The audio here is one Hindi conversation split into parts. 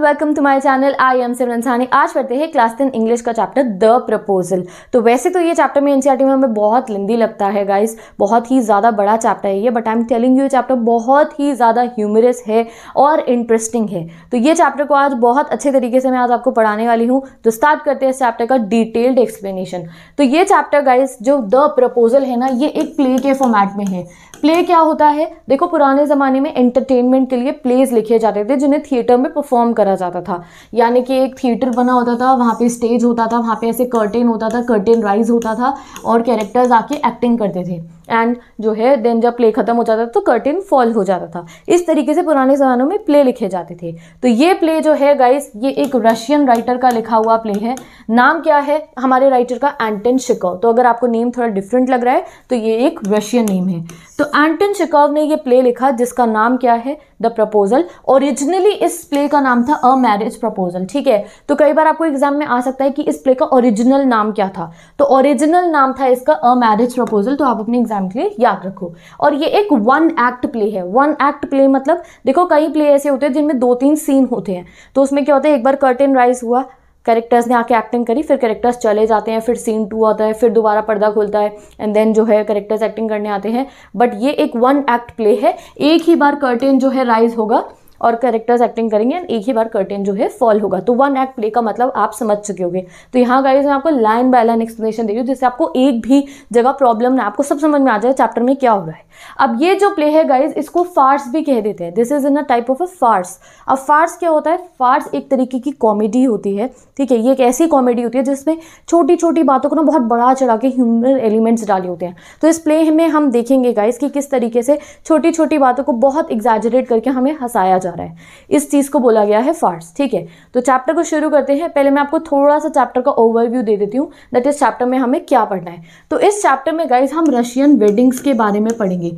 Welcome to my channel I am Simran Sani आज पढ़ते हैं क्लास टेन इंग्लिश का चैप्टर द प्रपोजल तो वैसे तो ये चैप्टर में एनसीआर e में हमें बहुत लंदी लगता है गाइस बहुत ही ज़्यादा बड़ा चैप्टर है ये but I am telling you chapter बहुत ही ज़्यादा ह्यूमरस है और इंटरेस्टिंग है तो ये चैप्टर को आज बहुत अच्छे तरीके से मैं आज आपको पढ़ाने वाली हूँ तो स्टार्ट करते हैं इस चैप्टर का डिटेल्ड एक्सप्लेनेशन तो ये चैप्टर गाइज जो द प्रपोजल है ना ये एक प्ले के फॉर्मेट में है प्ले क्या होता है देखो पुराने ज़माने में एंटरटेनमेंट के लिए प्लेज लिखे जाते थे जिन्हें थिएटर में परफॉर्म करा करा जाता था यानी कि एक थिएटर बना होता था वहाँ पे स्टेज होता था वहाँ पे ऐसे कर्टेन होता था कर्टेन राइज होता था और कैरेक्टर्स आके एक्टिंग करते थे एंड जो है देन जब प्ले ख़त्म हो जाता था तो कर्टिन फॉल हो जाता था इस तरीके से पुराने ज़मानों में प्ले लिखे जाते थे तो ये प्ले जो है गाइस ये एक रशियन राइटर का लिखा हुआ प्ले है नाम क्या है हमारे राइटर का एंटन शिकव तो अगर आपको नेम थोड़ा डिफरेंट लग रहा है तो ये एक रशियन नेम है तो एंटन शिकव ने ये प्ले लिखा जिसका नाम क्या है द प्रपोजल ओरिजिनली इस प्ले का नाम था अ मैरिज प्रपोजल ठीक है तो कई बार आपको एग्जाम में आ सकता है कि इस प्ले का ओरिजिनल नाम क्या था तो ओरिजिनल नाम था इसका अ मैरिज प्रपोजल तो आप अपने एग्जाम टाइम के लिए याद रखो और ये एक वन एक्ट प्ले है वन एक्ट प्ले मतलब देखो कई प्ले ऐसे होते हैं जिनमें दो तीन सीन होते हैं तो उसमें क्या होता है एक बार कर्टेन राइज हुआ कैरेक्टर्स ने आके एक्टिंग करी फिर कैरेक्टर्स चले जाते हैं फिर सीन टू आता है फिर दोबारा पर्दा खुलता है एंड देन जो है कैरेक्टर्स एक्टिंग करने आते हैं बट ये एक वन एक्ट प्ले है एक ही बार कर्टेन जो है राइज होगा और कैरेक्टर्स एक्टिंग करेंगे एंड एक ही बार कर्टेन जो है फॉल होगा तो वन एक्ट प्ले का मतलब आप समझ चुके होंगे तो यहाँ गाइज मैं आपको लाइन बाय लाइन एक्सप्लेनेशन दे रही हूँ जिससे आपको एक भी जगह प्रॉब्लम ना आपको सब समझ में आ जाए चैप्टर में क्या हो रहा है अब ये जो प्ले है गाइज इसको फार्स भी कह देते हैं this is in a type of a farce अब फार्स क्या होता है फार्स एक तरीके की कॉमेडी होती है ठीक है ये एक ऐसी कॉमेडी होती है जिसमें छोटी छोटी बातों को ना बहुत बड़ा चढ़ा के ह्यूमर एलिमेंट्स डाले होते हैं तो इस प्ले में हम देखेंगे गाइज कि किस तरीके से छोटी छोटी बातों को बहुत एग्जैजरेट करके हमें हंसाया जाए जा रहा है इस चीज़ को बोला गया है फार्स ठीक है तो चैप्टर को शुरू करते हैं पहले मैं आपको थोड़ा सा चैप्टर का ओवरव्यू दे देती हूँ दैट इस चैप्टर में हमें क्या पढ़ना है तो इस चैप्टर में गाइज हम रशियन वेडिंग्स के बारे में पढ़ेंगे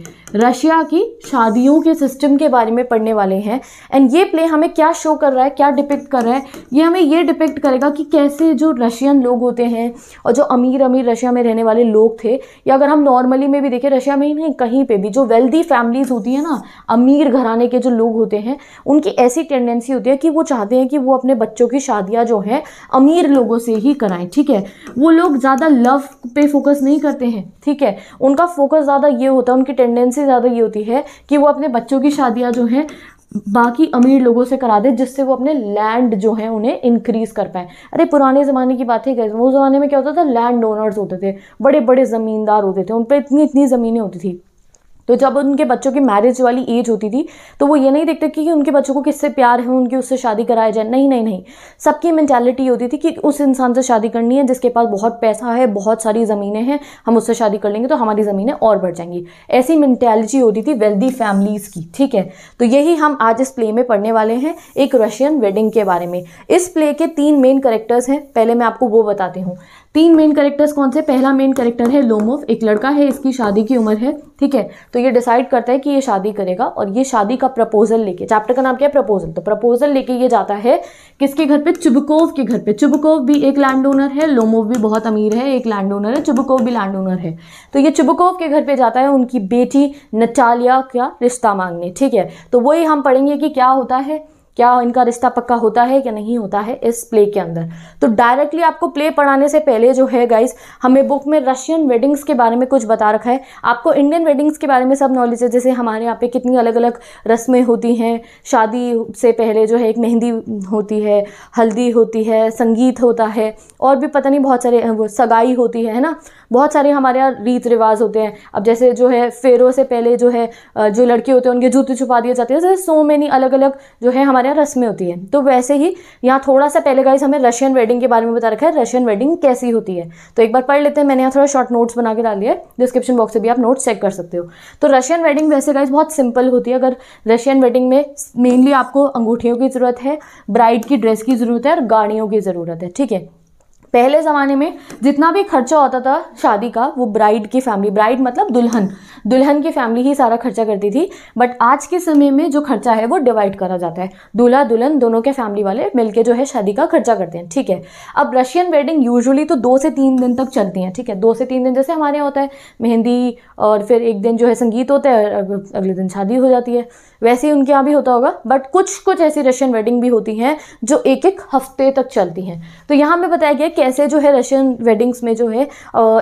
रशिया की शादियों के सिस्टम के बारे में पढ़ने वाले हैं एंड ये प्ले हमें क्या शो कर रहा है क्या डिपेक्ट कर रहा है ये हमें ये डिपेक्ट करेगा कि कैसे जो रशियन लोग होते हैं और जो अमीर अमीर रशिया में रहने वाले लोग थे या अगर हम नॉर्मली में भी देखें रशिया में ही नहीं कहीं पे भी जो वेल्दी फैमिलीज़ होती है ना अमीर घराने के जो लोग होते हैं उनकी ऐसी टेंडेंसी होती है कि वो चाहते हैं कि वो अपने बच्चों की शादियाँ जो हैं अमीर लोगों से ही कराएं ठीक है वो लोग ज़्यादा लव पे फोकस नहीं करते हैं ठीक है उनका फोकस ज़्यादा ये होता है उनकी टेंडेंसी ज़्यादा ये होती है कि वो अपने बच्चों की शादियाँ जो हैं बाकी अमीर लोगों से करा दे जिससे वो अपने लैंड जो है उन्हें इंक्रीज़ कर पाए अरे पुराने ज़माने की बात ही गई उस ज़माने में क्या होता था लैंड ओनर्स होते थे बड़े बड़े ज़मींदार होते थे उन पर इतनी इतनी ज़मीनें होती थी तो जब उनके बच्चों की मैरिज वाली एज होती थी तो वो ये नहीं देखते कि उनके बच्चों को किससे प्यार है उनकी उससे शादी कराया जाए नहीं नहीं नहीं सबकी मैंटेलिटी होती थी कि उस इंसान से शादी करनी है जिसके पास बहुत पैसा है बहुत सारी ज़मीनें हैं हम उससे शादी कर लेंगे तो हमारी ज़मीनें और बढ़ जाएंगी ऐसी मैंटेलिटी होती थी वेल्दी फैमिलीज़ की ठीक है तो यही हम आज इस प्ले में पढ़ने वाले हैं एक रशियन वेडिंग के बारे में इस प्ले के तीन मेन करेक्टर्स हैं पहले मैं आपको वो बताती हूँ तीन मेन कैरेक्टर्स कौन से पहला मेन कैरेक्टर है लोमोफ एक लड़का है इसकी शादी की उम्र है ठीक है तो ये डिसाइड करता है कि ये शादी करेगा और ये शादी का प्रपोजल लेके चैप्टर का नाम क्या है प्रपोजल तो प्रपोजल लेके ये जाता है किसके घर पे चुबकोव के घर पे चुबकोव भी एक लैंड ओनर है लोमोव भी बहुत अमीर है एक लैंड ओनर है चुबकोव भी लैंड ओनर है तो ये चुबकोव के घर पर जाता है उनकी बेटी नटालिया का रिश्ता मांगने ठीक है तो वही हम पढ़ेंगे कि क्या होता है क्या इनका रिश्ता पक्का होता है या नहीं होता है इस प्ले के अंदर तो डायरेक्टली आपको प्ले पढ़ाने से पहले जो है गाइस हमें बुक में रशियन वेडिंग्स के बारे में कुछ बता रखा है आपको इंडियन वेडिंग्स के बारे में सब नॉलेज है जैसे हमारे यहाँ पे कितनी अलग अलग रस्में होती हैं शादी से पहले जो है एक मेहंदी होती है हल्दी होती है संगीत होता है और भी पता नहीं बहुत सारे वो सगाई होती है ना बहुत सारे हमारे यहाँ रीत रिवाज होते हैं अब जैसे जो है फेरों से पहले जो है जो लड़के होते हैं उनके जूते छुपा दिए जाते हैं जैसे सो मेनी अलग अलग जो है हमारे यहाँ रस्में होती हैं तो वैसे ही यहाँ थोड़ा सा पहले गाइस हमें रशियन वेडिंग के बारे में बता रखा है रशियन वेडिंग कैसी होती है तो एक बार पढ़ लेते हैं मैंने यहाँ थोड़ा शॉर्ट नोट्स बना के डाल दिया डिस्क्रिप्शन बॉक्स से भी आप नोट्स चेक कर सकते हो तो रशियन वेडिंग वैसे गाइज बहुत सिंपल होती है अगर रशियन वेडिंग में मेनली आपको अंगूठियों की ज़रूरत है ब्राइड की ड्रेस की ज़रूरत है और गाड़ियों की ज़रूरत है ठीक है पहले ज़माने में जितना भी खर्चा होता था शादी का वो ब्राइड की फैमिली ब्राइड मतलब दुल्हन दुल्हन की फैमिली ही सारा खर्चा करती थी बट आज के समय में जो खर्चा है वो डिवाइड करा जाता है दूल्हा दुल्हन दोनों के फैमिली वाले मिलके जो है शादी का खर्चा करते हैं ठीक है अब रशियन वेडिंग यूजुअली तो दो से तीन दिन तक चलती हैं ठीक है दो से तीन दिन जैसे हमारे यहाँ होता है मेहंदी और फिर एक दिन जो है संगीत होता है अगले दिन शादी हो जाती है वैसे ही उनके यहाँ भी होता होगा बट कुछ कुछ ऐसी रशियन वेडिंग भी होती हैं जो एक एक हफ्ते तक चलती हैं तो यहाँ पर बताया गया कैसे जो है रशियन वेडिंग्स में जो है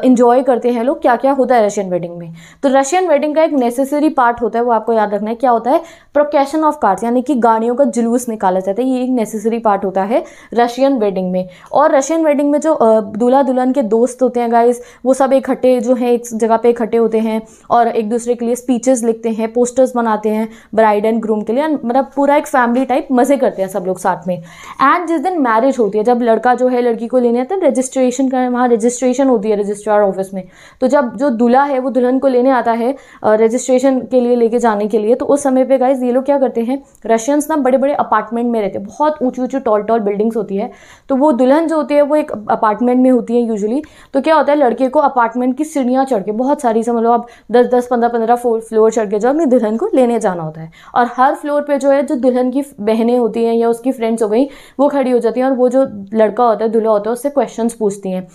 इंजॉय करते हैं लोग क्या क्या होता है रशियन वेडिंग में तो रशियन वेडिंग का एक नेसेसरी पार्ट होता है वो आपको याद रखना है क्या होता है प्रोकेशन ऑफ कार्ड यानी कि गाड़ियों का जुलूस निकाला जाता है ये एक नेसेसरी पार्ट होता है रशियन वेडिंग में और रशियन वेडिंग में जो दूल्हा दुल्हन के दोस्त होते हैं गाइज वो सब इकट्ठे जो है एक जगह पे इकट्ठे होते हैं और एक दूसरे के लिए स्पीचेस लिखते हैं पोस्टर्स बनाते हैं ब्राइड एंड ग्रूम के लिए मतलब पूरा एक फैमिली टाइप मज़े करते हैं सब लोग साथ में एंड जिस दिन मैरिज होती है जब लड़का जो है लड़की को लेने कहते हैं रजिस्ट्रेशन का वहाँ रजिस्ट्रेशन होती है रजिस्ट्रार ऑफिस में तो जब जो दूल्हा है वो दुल्हन को लेने आता है रजिस्ट्रेशन के लिए लेके जाने के लिए तो उस समय पे गाइज ये लोग क्या करते हैं रशियंस ना बड़े बड़े अपार्टमेंट में रहते हैं बहुत ऊँची ऊँची टॉल टॉल बिल्डिंग्स होती है तो वो दुल्हन जो होती है वो एक अपार्टमेंट में होती है यूजली तो क्या होता है लड़के को अपार्टमेंट की सीढ़ियाँ चढ़ के बहुत सारी से मतलब आप दस दस पंद्रह पंद्रह फ्लोर चढ़ के जो अपनी दुल्हन को लेने जाना होता है और हर फ्लोर पर जो है जो दुल्हन की बहनें होती हैं या उसकी फ्रेंड्स हो गई वो खड़ी हो जाती हैं और वो जो लड़का होता है दुल्हा होता है उससे क्वेश्चन पूछती हैं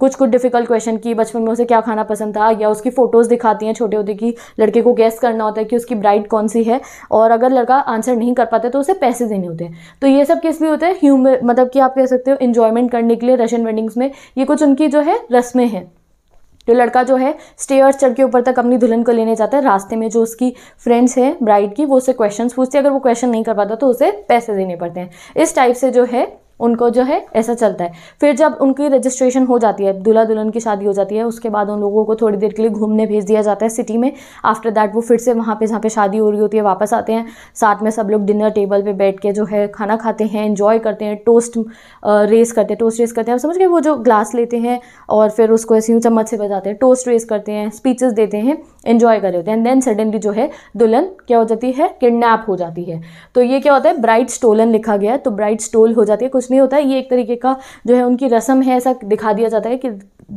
कुछ कुछ डिफ़िकल्ट क्वेश्चन की बचपन में उसे क्या खाना पसंद था या उसकी फ़ोटोज़ दिखाती हैं छोटे होते कि लड़के को गैस करना होता है कि उसकी ब्राइड कौन सी है और अगर लड़का आंसर नहीं कर पाता तो उसे पैसे देने होते हैं तो ये सब किस लिए होते हैं ह्यूम मतलब कि आप कह सकते हो इन्जॉयमेंट करने के लिए रशियन वेडिंग्स में ये कुछ उनकी जो है रस्में हैं तो लड़का जो है स्टेयर्स चढ़ के ऊपर तक अपनी दुल्हन को लेने जाता है रास्ते में जो उसकी फ्रेंड्स हैं ब्राइड की वो उसे क्वेश्चंस पूछती है अगर वो क्वेश्चन नहीं कर पाता तो उसे पैसे देने पड़ते हैं इस टाइप से जो है उनको जो है ऐसा चलता है फिर जब उनकी रजिस्ट्रेशन हो जाती है दूल्हा दुल्हन की शादी हो जाती है उसके बाद उन लोगों को थोड़ी देर के लिए घूमने भेज दिया जाता है सिटी में आफ्टर दैट वो फिर से वहाँ पर जहाँ पर शादी हो रही होती है वापस आते हैं साथ में सब लोग डिनर टेबल पर बैठ के जो है खाना खाते हैं इन्जॉय करते हैं टोस्ट रेस करते हैं टोस्ट रेस करते हैं समझ गए वो जो ग्लास लेते हैं और फिर उसको ऐसे यूँ चम्मच से बजाते हैं टोस्ट रेस करते हैं स्पीचेस देते हैं इन्जॉय कर रहे होते हैं एंड देन सडनली जो है दुल्हन क्या हो जाती है किडनैप हो जाती है तो ये क्या होता है ब्राइट स्टोलन लिखा गया है तो ब्राइट स्टोल हो जाती है कुछ इसलिए होता है ये एक तरीके का जो है उनकी रस्म है ऐसा दिखा दिया जाता है कि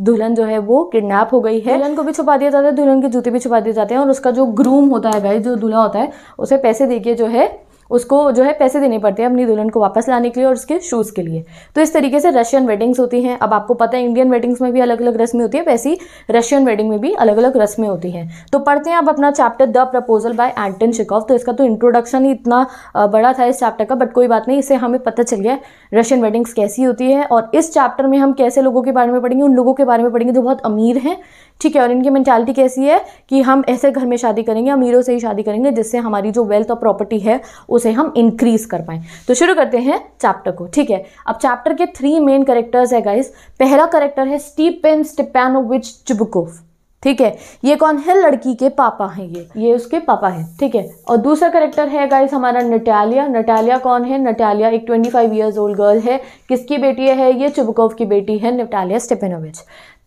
दुल्हन जो है वो किडनैप हो गई है दुल्हन को भी छुपा दिया जाता है दुल्हन के जूते भी छुपा दिए जाते हैं और उसका जो ग्रूम होता है गाइस जो दूल्हा होता है उसे पैसे देके जो है उसको जो है पैसे देने पड़ते हैं अपनी दुल्हन को वापस लाने के लिए और उसके शूज़ के लिए तो इस तरीके से रशियन वेडिंग्स होती हैं अब आपको पता है इंडियन वेडिंग्स में भी अलग अलग रस्में होती है वैसी रशियन वेडिंग में भी अलग अलग रस्में होती हैं तो पढ़ते हैं आप अपना chapter the proposal by Anton Chekhov तो इसका तो इंट्रोडक्शन ही इतना बड़ा था इस चैप्टर का बट कोई बात नहीं इससे हमें पता चल गया रशियन वेडिंग्स कैसी होती है और इस चैप्टर में हम कैसे लोगों के बारे में पढ़ेंगे उन लोगों के बारे में पढ़ेंगे जो बहुत अमीर हैं ठीक है और इनकी मैंटेलिटी कैसी है कि हम ऐसे घर में शादी करेंगे अमीरों से ही शादी करेंगे जिससे हमारी जो वेल्थ और प्रॉपर्टी है उसे हम इंक्रीज कर पाएं तो शुरू करते हैं चैप्टर को ठीक है अब चैप्टर के थ्री मेन करेक्टर्स है गाइस पहला करेक्टर है स्टीपेन स्टेपानोविच चुबकोफ ठीक है ये कौन है लड़की के पापा हैं ये ये उसके पापा हैं ठीक है और दूसरा करेक्टर है गाइस हमारा नटालिया नटालिया कौन है नटालिया एक 25 फाइव ओल्ड गर्ल है किसकी बेटी है ये चुबकोव की बेटी है नटालिया स्टेपेनोविच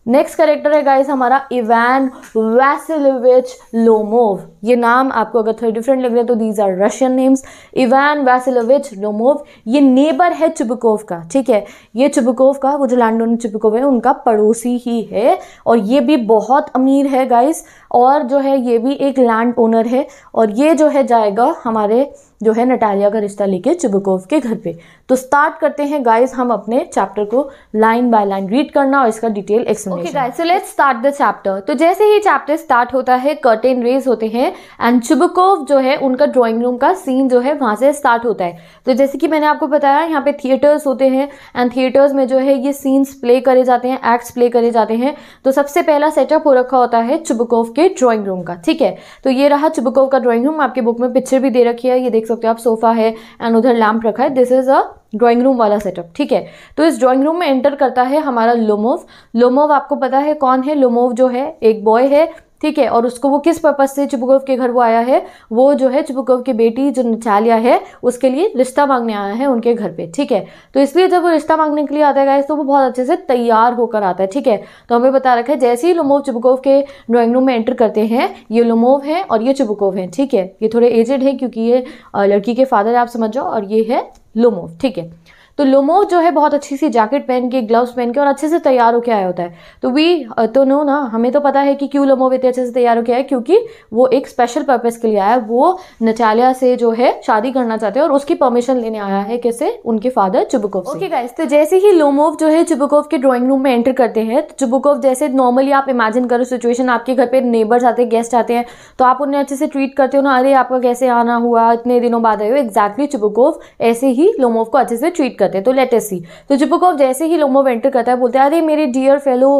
नेक्स्ट करेक्टर है गाइस हमारा इवान वैसिलोविच लोमोव ये नाम आपको अगर थोड़े डिफरेंट लग रहे हैं तो these are Russian names Ivan Vassilyevich Lomov ये नेबर है चुबकोव का ठीक है ये चुबकोव का वो जो लैंड ओनर चुबकोव है उनका पड़ोसी ही है और ये भी बहुत अमीर है गाइस और जो है ये भी एक लैंड ओनर है और ये जो है जाएगा हमारे जो है नटालिया का रिश्ता लेके चुबकोव के घर पे तो स्टार्ट करते हैं गाइस हम अपने चैप्टर को लाइन बाय लाइन रीड करना और इसका detail explanation okay guys so let's start the chapter तो जैसे ही चैप्टर स्टार्ट होता है कर्टेन रेज होते हैं एंड चुबकोव जो है उनका ड्रॉइंग रूम का सीन जो है वहां से स्टार्ट होता है तो जैसे कि मैंने आपको बताया यहाँ पे थिएटर्स होते हैं एंड थिएटर्स में जो है ये सीन्स प्ले करे जाते हैं एक्ट्स प्ले करे जाते हैं तो सबसे पहला सेटअप हो रखा होता है चुबकोव के ड्रॉइंग रूम का ठीक है तो ये रहा चुबकोव का ड्रॉइंग रूम आपके बुक में पिक्चर भी दे रखी है ये देख सकते हो आप सोफा है एंड उधर लैम्प रखा है this is a drawing room वाला सेटअप ठीक है तो इस ड्राइंग रूम में एंटर करता है हमारा लोमोव लोमोव आपको पता है कौन है लोमोव जो है एक बॉय है ठीक है और उसको वो किस पर्पज़ से चिपुकोव के घर वो आया है वो जो है चिपुकोव की बेटी जो नचालिया है उसके लिए रिश्ता मांगने आया है उनके घर पे ठीक है तो इसलिए जब वो रिश्ता मांगने के लिए आता है गाइस तो वो बहुत अच्छे से तैयार होकर आता है ठीक है तो हमें बता रखा है जैसे ही लोमोव चिपुकोव के ड्राॅइंग रूम में एंटर करते हैं ये लोमोव है और ये चिपुकोव है ठीक है ये थोड़े एजेड है क्योंकि ये लड़की के फादर है आप समझ जाओ और ये है लोमोव ठीक है तो लोमो जो है बहुत अच्छी सी जैकेट पहन के ग्लव्स पहन के और अच्छे से तैयार होकर आया होता है तो वी uh, तो नो ना हमें तो पता है कि क्यों लोमो इतने अच्छे से तैयार होकर आया क्योंकि वो एक स्पेशल पर्पज़ के लिए आया है वो नचालिया से जो है शादी करना चाहते हैं और उसकी परमिशन लेने आया है कैसे उनके फादर चुबुकोव ओके गाइस तो जैसे ही लोमोव जो है चुबुकोव के ड्रॉइंग रूम में एंटर करते हैं तो चुबुकोव जैसे नॉर्मली आप इमेजिन करो सिचुएशन आपके घर पे नेबर्स आते हैं गेस्ट आते हैं तो आप उन्हें अच्छे से ट्रीट करते हो ना अरे आपका कैसे आना हुआ इतने दिनों बाद आए हो एग्जैक्टली चुबुकोव ऐसे ही लोमोव को अच्छे से ट्रीट करते हैं तो लेटेस्ट सी तो जुबुकॉफ जैसे ही लोमोव एंटर करता है बोलते हैं अरे मेरे डियर फेलो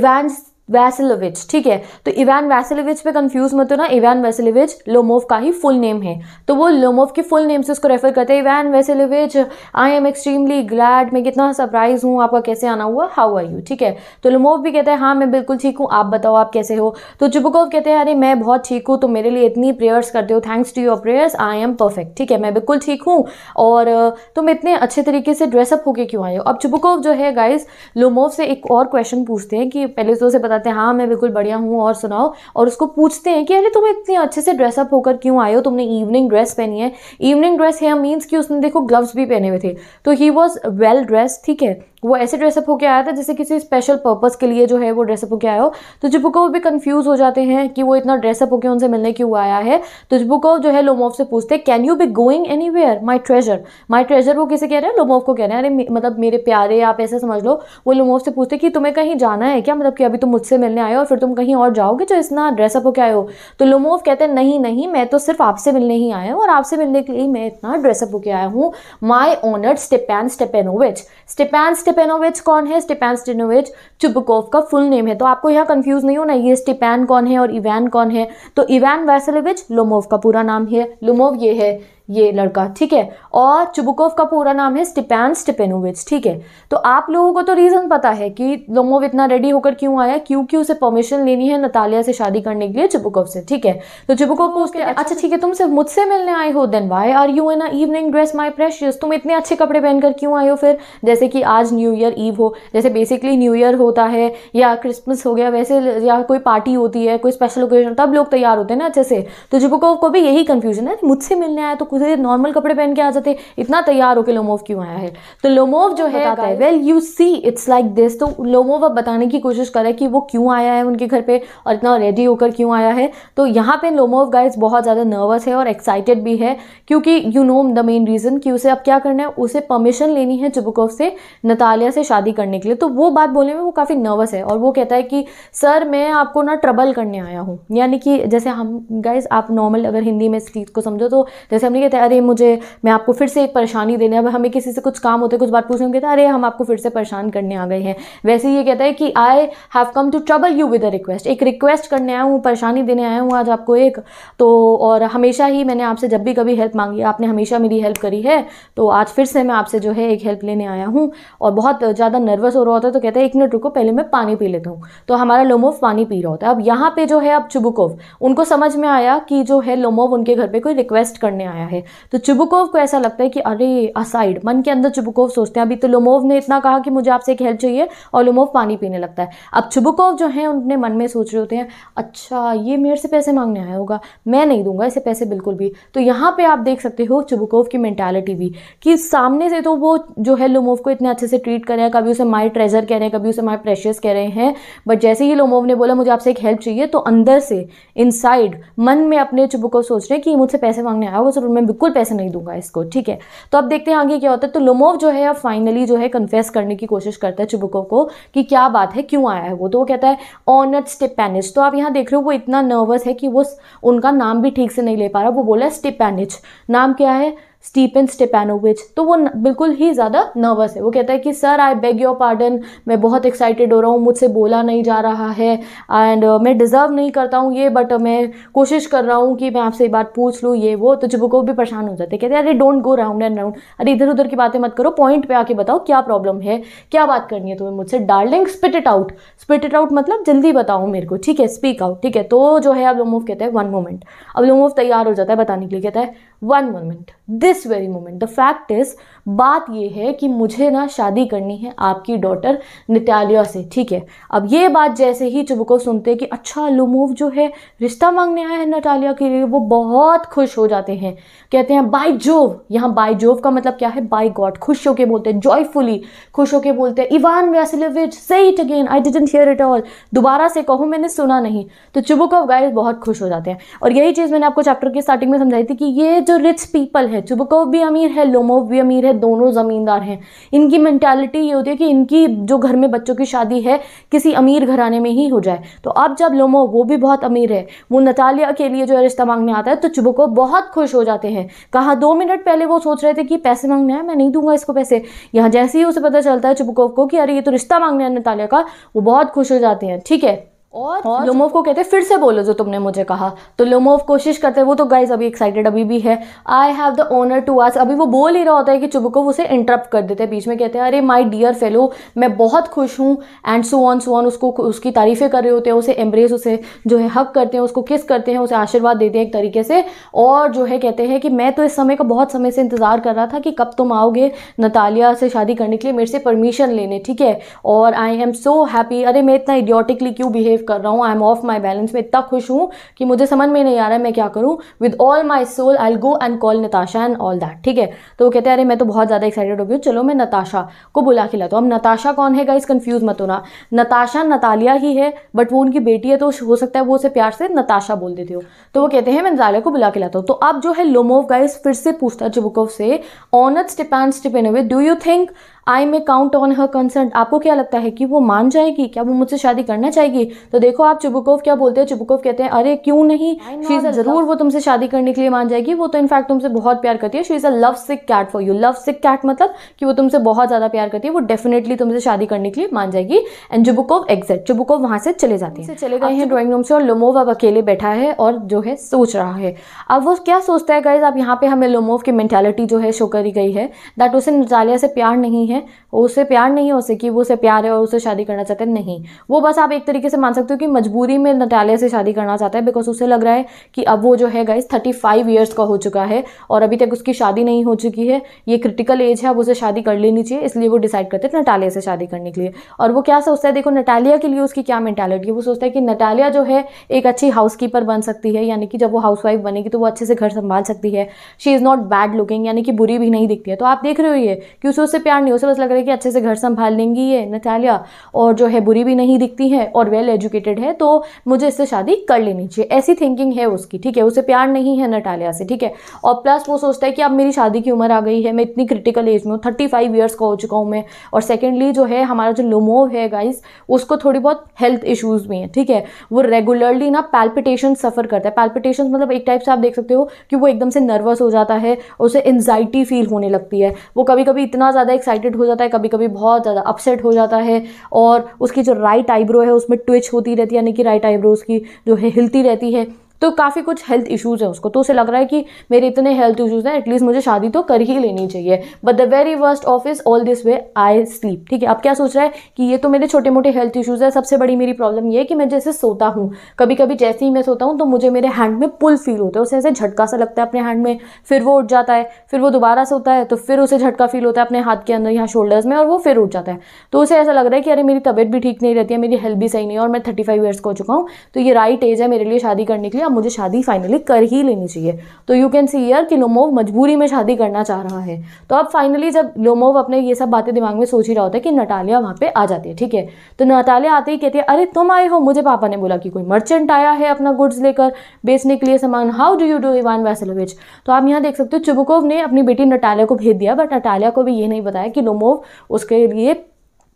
इवेंट्स वैसिलोविच ठीक है तो इवान वैसिलोविच पे कंफ्यूज मत हो ना इवान वैसिलोविच लोमोव का ही फुल नेम है तो वो लोमोव के फुल नेम से उसको रेफर करते हैं Ivan Vassilyevich I am extremely glad मैं कितना सरप्राइज हूँ आपका कैसे आना हुआ हाउ आर यू ठीक है तो लोमोव भी कहते हैं हाँ मैं बिल्कुल ठीक हूँ आप बताओ आप कैसे हो तो चुपकोव कहते हैं अरे मैं बहुत ठीक हूँ तुम मेरे लिए इतनी प्रेयर्स करते हो thanks to your prayers I am perfect ठीक है मैं बिल्कुल ठीक हूँ और तुम इतने अच्छे तरीके से ड्रेसअप होके क्यों आए हो अब चुपकोव जो है गाइज लोमोव से एक और क्वेश्चन पूछते हैं कि पहले तो उसे बताते हैं हाँ मैं बिल्कुल बढ़िया हूँ और सुनाओ और उसको पूछते हैं कि अरे तुम इतने अच्छे से ड्रेसअप होकर क्यों आए हो तुमने इवनिंग ड्रेस पहनी है इवनिंग ड्रेस है मीन्स कि उसने देखो ग्लव्स भी पहने हुए थे तो ही वॉज वेल ड्रेस ठीक है वो ऐसे ड्रेसअप होकर आया था जैसे किसी स्पेशल पर्पज़ के लिए जो है वो ड्रेसअप होकर आया हो तो जिबुको भी कन्फ्यूज़ हो जाते हैं कि वो इतना ड्रेसअप होकर उनसे मिलने क्यों आया है तो जिबुको जो है लोमोव से पूछते हैं can you be going anywhere my treasure my treasure वो किसे कह रहे हैं लोमोव को कह रहे हैं अरे मतलब मेरे प्यारे आप ऐसे समझ लो वो लोमोव से पूछते कि तुम्हें कहीं जाना है क्या मतलब कि अभी तुम तो मुझसे मिलने आए हो और फिर तुम कहीं और जाओगे जो इतना ड्रेसअप होकर आए हो तो लोमोव कहते हैं नहीं नहीं मैं तो सिर्फ आपसे मिलने ही आया हूँ और आपसे मिलने के लिए मैं इतना ड्रेसअप होकर आया हूँ माई ओनर स्टेपैन स्टेपेनोविच स्टेपैन स्टेपेनोविच कौन है स्टेपैन स्टेनोविच चुपकोव का फुल नेम है तो आपको यहाँ कन्फ्यूज़ नहीं होना ये स्टेपैन कौन है और इवैन कौन है तो इवैन वैसलोविच लोमोव का पूरा नाम है लोमोव ये है ये लड़का ठीक है और चुबुकोव का पूरा नाम है स्टिपैन स्टिपेनोविच ठीक है तो आप लोगों को तो रीज़न पता है कि लोमोव इतना रेडी होकर क्यों आया क्योंकि उसे परमिशन लेनी है नतालिया से शादी करने के लिए चुबुकोव से ठीक है तो चुबुकोव को उसके अच्छा, अच्छा तो ठीक है तुम सिर्फ मुझसे मिलने आए हो then why are you in evening dress my precious तुम इतने अच्छे कपड़े पहनकर क्यों आए हो फिर जैसे कि आज न्यू ईयर ईव हो जैसे बेसिकली न्यू ईयर होता है या क्रिसमस हो गया वैसे या कोई पार्टी होती है कोई स्पेशल ओकेजन तब लोग तैयार होते हैं ना अच्छे से तो चुबुकोव को भी यही कन्फ्यूजन है मुझसे मिलने आया तो कुछ सीधे नॉर्मल कपड़े पहन के आ जाते इतना तैयार होकर लोमोव क्यों आया है तो लोमोव जो है well you see it's like this तो लोमोव अब बताने की कोशिश कर करे कि वो क्यों आया है उनके घर पे और इतना रेडी होकर क्यों आया है तो यहाँ पे लोमोव गाइज बहुत ज़्यादा नर्वस है और एक्साइटेड भी है क्योंकि you know the main reason कि उसे अब क्या करना है उसे परमिशन लेनी है चुबकोव से नतालिया से शादी करने के लिए तो वो बात बोलने में वो काफ़ी नर्वस है और वो कहता है कि सर मैं आपको ना ट्रबल करने आया हूँ यानी कि जैसे हम गाइज आप नॉर्मल अगर हिंदी में इस चीज़ को समझो तो जैसे हमने ये कहते हैं अरे मुझे मैं आपको फिर से एक परेशानी देने अब हमें किसी से कुछ काम होता है कुछ बात पूछने कहते हैं तो अरे हम आपको फिर से परेशान करने आ गए हैं वैसे ये कहता है कि I have come to trouble you with a request एक रिक्वेस्ट करने आया हूँ परेशानी देने आया हूँ आज आपको एक तो और हमेशा ही मैंने आपसे जब भी कभी हेल्प मांगी आपने हमेशा मेरी हेल्प करी है तो आज फिर से मैं आपसे जो है एक हेल्प लेने आया हूँ और बहुत ज़्यादा नर्वस हो रहा होता है तो कहता है एक मिनट रुको पहले मैं पानी पी लेता हूँ तो हमारा लोमोव पानी पी रहा होता है अब यहाँ पे जो है अब चुबुकोव उनको समझ में आया कि जो है लोमोव उनके घर पे कोई रिक्वेस्ट करने आया है है तो चुबुकोव को ऐसा लगता है कि अरे असाइड मन के अंदर चुबुकोव सोचते हैं अभी तो लोमोव ने इतना कहा कि मुझे आपसे एक हेल्प चाहिए और लोमोव पानी पीने लगता है अब चुबुकोव जो है उनने मन में सोच रहे होते हैं अच्छा ये मेरे से पैसे मांगने आया होगा मैं नहीं दूंगा इसे पैसे बिल्कुल भी तो यहाँ पर आप देख सकते हो चुबुकोव की मैंटेलिटी भी कि सामने से तो वो जो है लोमोव को इतने अच्छे से ट्रीट कर रहे हैं कभी उसे माई ट्रेजर कह रहे हैं कभी उसे माई प्रेशियस कह रहे हैं बट जैसे ही लोमोव ने बोला मुझे आपसे एक हेल्प चाहिए तो अंदर से इनसाइड मन में अपने चुबुकोव सोच रहे हैं कि मुझसे पैसे मांगने आया होगा सर तो मैं मैं बिल्कुल पैसे नहीं दूंगा इसको ठीक है तो अब देखते हैं आगे क्या होता है तो लोमोव जो है अब फाइनली जो है कन्फेस करने की कोशिश करता है चुबको को कि क्या बात है क्यों आया है वो तो वो कहता है ऑनर स्टेपैनिच तो आप यहाँ देख रहे हो वो इतना नर्वस है कि वो उनका नाम भी ठीक से नहीं ले पा रहा वो बोला स्टेपैनिच नाम क्या है स्टीपन स्टेपेनोविच तो वो बिल्कुल ही ज़्यादा नर्वस है वो कहता है कि sir I beg your pardon मैं बहुत एक्साइटेड हो रहा हूँ मुझसे बोला नहीं जा रहा है एंड uh, मैं डिज़र्व नहीं करता हूँ ये बट uh, मैं कोशिश कर रहा हूँ कि मैं आपसे बात पूछ लूँ ये वो तो जब भी परेशान हो जाते कहते हैं अरे don't go round and round अरे इधर उधर की बातें मत करो पॉइंट पर आके बताओ क्या प्रॉब्लम है क्या बात करनी है तुम्हें मुझसे darling spit it out spit it out मतलब जल्दी बताओ मेरे को ठीक है स्पीक आउट ठीक है तो जो है अब लोमोव कहते हैं वन मोमेंट अब लोमोव तैयार हो जाता है बताने के लिए कहता है one moment, this very moment. The fact is, बात ये है कि मुझे ना शादी करनी है आपकी डॉटर निटालिया से ठीक है अब ये बात जैसे ही चुबको सुनते कि अच्छा लुमोव जो है रिश्ता मांगने आया है नटालिया के लिए वो बहुत खुश हो जाते हैं कहते हैं बाई जोव यहाँ बाई जोव का मतलब क्या है बाई गॉड खुश होके बोलते हैं जॉयफुली खुश होके बोलते हैं Ivan Vassilyevich say it again I didn't hear it all दोबारा से कहूँ मैंने सुना नहीं तो चुबुकोव गाइज बहुत खुश हो जाते हैं और यही चीज़ मैंने आपको चैप्टर के स्टार्टिंग में समझाई थी कि ये जो रिच पीपल है चुबुकोव भी अमीर है लोमोव भी अमीर है है दोनों ज़मींदार हैं इनकी मैंटेलिटी ये होती है कि इनकी जो घर में बच्चों की शादी है किसी अमीर घराने में ही हो जाए तो अब जब लोमो वो भी बहुत अमीर है वो नतालिया के लिए जो है रिश्ता मांगने आता है तो चुबको बहुत खुश हो जाते हैं कहाँ दो मिनट पहले वो सोच रहे थे कि पैसे मांगने हैं मैं नहीं दूंगा इसको पैसे यहाँ जैसे ही उसे पता चलता है चुबकोव को कि अरे ये तो रिश्ता मांगने है नतालिया का वो बहुत खुश हो जाते हैं ठीक है और, और लोमोव को कहते हैं फिर से बोलो जो तुमने मुझे कहा तो लोमोव कोशिश करते हैं वो तो गाइज अभी एक्साइटेड अभी भी है I have the honour to ask अभी वो बोल ही रहा होता है कि चुबको उसे इंटरप्ट कर देते हैं बीच में कहते हैं अरे माई डियर फेलो मैं बहुत खुश हूँ and so on so on उसको उसकी तारीफ़ें कर रहे होते हैं उसे एम्ब्रेस उसे जो है हक करते हैं उसको किस करते हैं उसे आशीर्वाद देते हैं एक तरीके से और जो है कहते हैं कि मैं तो इस समय का बहुत समय से इंतज़ार कर रहा था कि कब तुम आओगे नतालिया से शादी करने के लिए मेरे से परमिशन लेने ठीक है और आई एम सो हैप्पी अरे मैं इतना इडियोटिकली क्यों बिहेव सेव कर रहा हूँ I am off my balance मैं इतना खुश हूँ कि मुझे समझ में नहीं आ रहा है मैं क्या करूँ with all my soul I go and call Natasha and all that ठीक है तो वो कहते हैं अरे मैं तो बहुत ज़्यादा एक्साइटेड हो गई हूँ चलो मैं नताशा को बुला के लाता हूँ अब नताशा कौन है गाइज कन्फ्यूज़ मत होना नताशा नतालिया ही है बट वो उनकी बेटी है तो हो सकता है वो उसे प्यार से नताशा बोल देती हो तो वो कहते हैं मैं नतालिया को बुला के लाता हूँ तो अब जो है लोमोव गाइज फिर से पूछता है चुबुकोव से honour Stepan Stepan do you think I may count on her consent आपको क्या लगता है कि वो मान जाएगी क्या वो मुझसे शादी करना चाहेगी तो देखो आप चुबुकोव क्या बोलते हैं चुबुकोव कहते हैं अरे क्यों नहीं शीजा जरूर वो तुमसे शादी करने के लिए मान जाएगी वो तो इनफैक्ट तुमसे बहुत प्यार करती है she's a love sick cat for you love sick cat मतलब कि वो तुमसे बहुत ज़्यादा प्यार करती है वो डेफिनेटली तुमसे शादी करने के लिए मान जाएगी एंड चुबुकोव एग्जिट चुबुकोव वहाँ से चले जाती है चले गए हैं ड्रॉइंग रूम से और लोमोव अब अकेले बैठा है और जो है सोच रहा है अब वो क्या सोचता है गाइज अब यहाँ पे हमें लोमोव की मैंटेलिटी जो है शो करी गई है दैट उसे नजालिया से प्यार नहीं है है वो उससे प्यार नहीं हो कि वो उसे प्यार है और उसे शादी करना चाहते हैं नहीं वो बस आप एक तरीके से मान सकते हो कि मजबूरी में नटालिया से शादी करना चाहता है बिकॉज उसे लग रहा है कि अब वो जो है गाइस थर्टी फाइव ईयर्स का हो चुका है और अभी तक उसकी शादी नहीं हो चुकी है ये क्रिटिकल एज है अब उसे शादी कर लेनी चाहिए इसलिए वो डिसाइड करते हैं नटालिया से शादी करने के लिए और वो क्या सोचता है देखो नटालिया के लिए उसकी क्या मेंटालिटी है वो सोचता है कि नटालिया जो है एक अच्छी कीपर बन सकती है यानी कि जब वो वाइफ बनेगी तो वो अच्छे से घर संभाल सकती है she is not bad looking यानी कि बुरी भी नहीं दिखती है तो आप देख रहे हो ये कि उसे उससे प्यार नहीं हो से बस लग रहा है कि अच्छे से घर संभाल लेंगी ये नटालिया और जो है बुरी भी नहीं दिखती है और वेल एजुकेटेड है तो मुझे इससे शादी कर लेनी चाहिए ऐसी थिंकिंग है उसकी ठीक है उसे प्यार नहीं है नटालिया से ठीक है और प्लस वो सोचता है कि अब मेरी शादी की उम्र आ गई है मैं इतनी क्रिटिकल एज में हूँ थर्टी फाइव ईयर्स का हो चुका हूँ मैं और सेकेंडली जो है हमारा जो लोमोव है गाइस उसको थोड़ी बहुत हेल्थ इशूज भी हैं ठीक है वो रेगुलरली ना पैल्पिटेशन सफ़र करता है पैल्पिटेशन मतलब एक टाइप से आप देख सकते हो कि वो एकदम से नर्वस हो जाता है उसे एनजाइटी फील होने लगती है वो कभी कभी इतना ज़्यादा एक्साइटेड इरिटेट हो जाता है कभी कभी बहुत ज़्यादा अपसेट हो जाता है और उसकी जो राइट आईब्रो है उसमें ट्विच होती रहती है यानी कि राइट आईब्रो उसकी जो है हिलती रहती है तो काफ़ी कुछ हेल्थ इशूज़ है उसको तो उसे लग रहा है कि मेरे इतने हेल्थ इशूज़ हैं एटलीस्ट मुझे शादी तो कर ही लेनी चाहिए but the very worst of is all this way I sleep ठीक है आप क्या सोच रहा है कि ये तो मेरे छोटे मोटे हेल्थ इशूज़ है सबसे बड़ी मेरी प्रॉब्लम ये है कि मैं जैसे सोता हूँ कभी कभी जैसे ही मैं सोता हूँ तो मुझे मेरे हैंड में पुल फील होता है उसे ऐसे झटका सा लगता है अपने हैंड में फिर वो उठ जाता है फिर वो दोबारा सोता है तो फिर उसे झटका फील होता है अपने हाथ के अंदर यहाँ शोल्डर्स में और वो फिर उठ जाता है तो उसे ऐसा लग रहा है कि अरे मेरी तबीयत भी ठीक नहीं रहती है मेरी हेल्थ भी सही नहीं है और मैं थर्टी फाइव ईयर्स को हो चुका हूँ तो ये राइट एज है मेरे लिए शादी करने के लिए मुझे शादी फाइनली कर ही लेनी चाहिए तो यू कैन सी यर कि लोमोव मजबूरी में शादी करना चाह रहा है तो अब फाइनली जब लोमोव अपने ये सब बातें दिमाग में सोच ही रहा होता है कि नटालिया वहाँ पर आ जाती है ठीक है तो नटालिया आते ही कहती है अरे तुम आए हो मुझे पापा ने बोला कि कोई मर्चेंट आया है अपना गुड्स लेकर बेचने के लिए सामान how do you do Ivan Vassilevich तो आप यहाँ देख सकते हो चुबकोव ने अपनी बेटी नटालिया को भेज दिया बट नटालिया को भी ये नहीं बताया कि लोमोव उसके लिए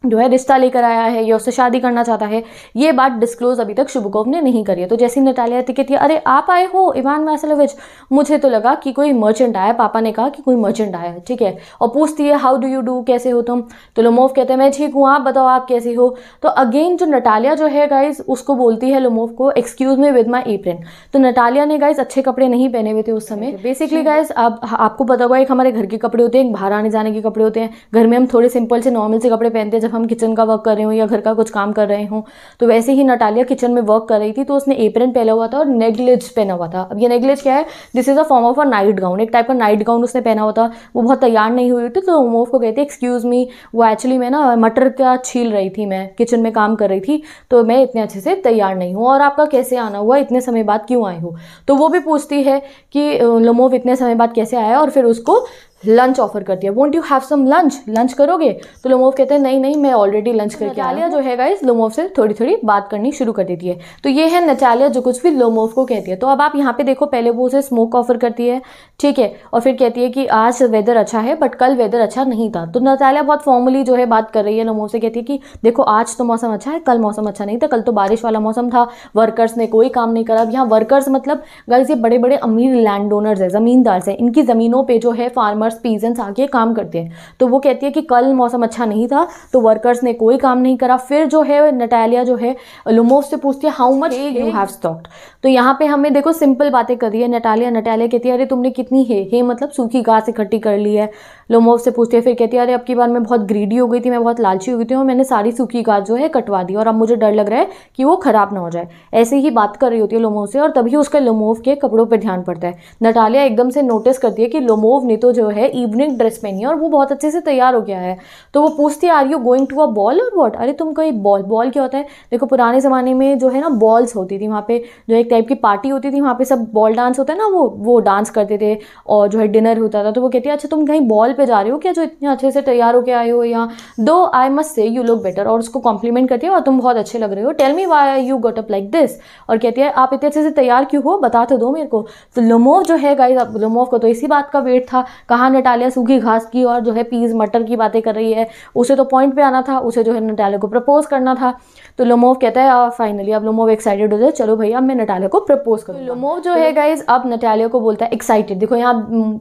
जो है रिश्ता लेकर आया है या उससे शादी करना चाहता है ये बात डिस्क्लोज अभी तक शुभकोव ने नहीं करी है तो जैसी नटालिया टिकट किया अरे आप आए हो इवान वैसलोविच मुझे तो लगा कि कोई मर्चेंट आया पापा ने कहा कि कोई मर्चेंट आया है ठीक है और पूछती है हाउ डू यू डू कैसे हो तुम तो लोमोव कहते हैं मैं ठीक हूँ आप बताओ आप कैसी हो तो अगेन जो नटालिया जो है गाइज उसको बोलती है लोमोव को excuse me with my apron तो नटालिया ने गाइज अच्छे कपड़े नहीं पहने हुए थे उस समय बेसिकली अच्छा, गाइज आप आपको पता होगा एक हमारे घर के कपड़े होते हैं एक बाहर आने जाने के कपड़े होते हैं घर में हम थोड़े सिंपल से नॉर्मल से कपड़े पहनते हैं जब हम किचन का वर्क कर रहे हों या घर का कुछ काम कर रहे हों तो वैसे ही नटालिया किचन में वर्क कर रही थी तो उसने एपरन पहना हुआ था और नेगलेज पहना हुआ था अब ये नेगलेज क्या है this is a form of a night gown एक टाइप का नाइट गाउन उसने पहना हुआ था वो बहुत तैयार नहीं हुई थी तो मोव को कहते एक्सक्यूज़ मी वो एक्चुअली मैं ना मटर का छील रही थी मैं किचन में काम कर रही थी तो मैं इतने अच्छे से तैयार नहीं हूँ और आपका कैसे आना हुआ इतने समय बाद क्यों आई हो तो वो भी पूछती है कि लमोव इतने समय बाद कैसे आया और फिर उसको लंच ऑफर करती है won't you have some lunch lunch करोगे तो लोमोव कहते हैं नहीं नहीं मैं ऑलरेडी लंच करके आलिया जो है गाइज लोमोव से थोड़ी थोड़ी बात करनी शुरू कर देती है तो ये है नचालिया जो कुछ भी लोमोव को कहती है तो अब आप यहाँ पे देखो पहले वो उसे स्मोक ऑफर करती है ठीक है और फिर कहती है कि आज वेदर अच्छा है बट कल वेदर अच्छा नहीं था तो नचालिया बहुत फॉर्मली जो है बात कर रही है लोमोव से कहती है कि देखो आज तो मौसम अच्छा है कल मौसम अच्छा नहीं था कल तो बारिश वाला मौसम था वर्कर्स ने कोई काम नहीं करा अब यहाँ वर्कर्स मतलब गाइज ये बड़े बड़े अमीर लैंड ओनर्स है ज़मींदार्स हैं इनकी ज़मीनों पर जो है फार्मर्स दस पीजेंट्स आके काम करते हैं तो वो कहती है कि कल मौसम अच्छा नहीं था तो वर्कर्स ने कोई काम नहीं करा फिर जो है नटालिया जो है लुमोस से पूछती है how much you have stocked तो यहाँ पे हमें देखो सिंपल बातें करी है नटालिया नटालिया कहती है अरे तुमने कितनी है हे मतलब सूखी घास इकट्ठी कर ली है लोमोव से पूछती है फिर कहती है अरे अब की बार मैं बहुत ग्रीडी हो गई थी मैं बहुत लालची हो गई थी और मैंने सारी सूखी घास जो है कटवा दी और अब मुझे डर लग रहा है कि वो ख़राब ना हो जाए ऐसे ही बात कर रही होती है लोमोव से और तभी उसके लोमोव के कपड़ों पर ध्यान पड़ता है नटालिया एकदम से नोटिस करती है कि लोमोव ने तो जो है इवनिंग ड्रेस पहनी है और वो बहुत अच्छे से तैयार हो गया है तो वो पूछती है are you going to a ball or what अरे तुम कहीं बॉल बॉल क्या होता है देखो पुराने ज़माने में जो है ना बॉल्स होती थी वहाँ पे जो एक टाइप की पार्टी होती थी वहाँ पे सब बॉल डांस होता है ना वो वो डांस करते थे और जो है डिनर होता था तो वो कहती है अच्छा तुम कहीं बॉल पे जा रही हो क्या जो इतने अच्छे से तैयार होकर आए हो या दो I must say you look better और उसको कॉम्प्लीमेंट करती है और तुम बहुत अच्छे लग रहे हो tell me why you got up like this और कहती है आप इतने अच्छे से तैयार क्यों हो बता तो दो मेरे को तो लोमोव जो है गाइज लोमोव को तो इसी बात का वेट था कहाँ नटालिया सूखी घास की और जो है पीज मटर की बातें कर रही है उसे तो पॉइंट पे आना था उसे जो है नटालिया को प्रपोज करना था तो लोमोव कहता है फाइनली अब लोमोव एक्साइटेड हो जाए चलो भैया मैं नटालिया को प्रपोज करूँ लोमोव जो तो है गाइज अब नटालिया को बोलता है एक्साइटेड देखो यहाँ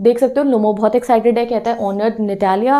देख सकते हो लोमोव बहुत एक्साइटेड है कहता है ऑनर नटालिया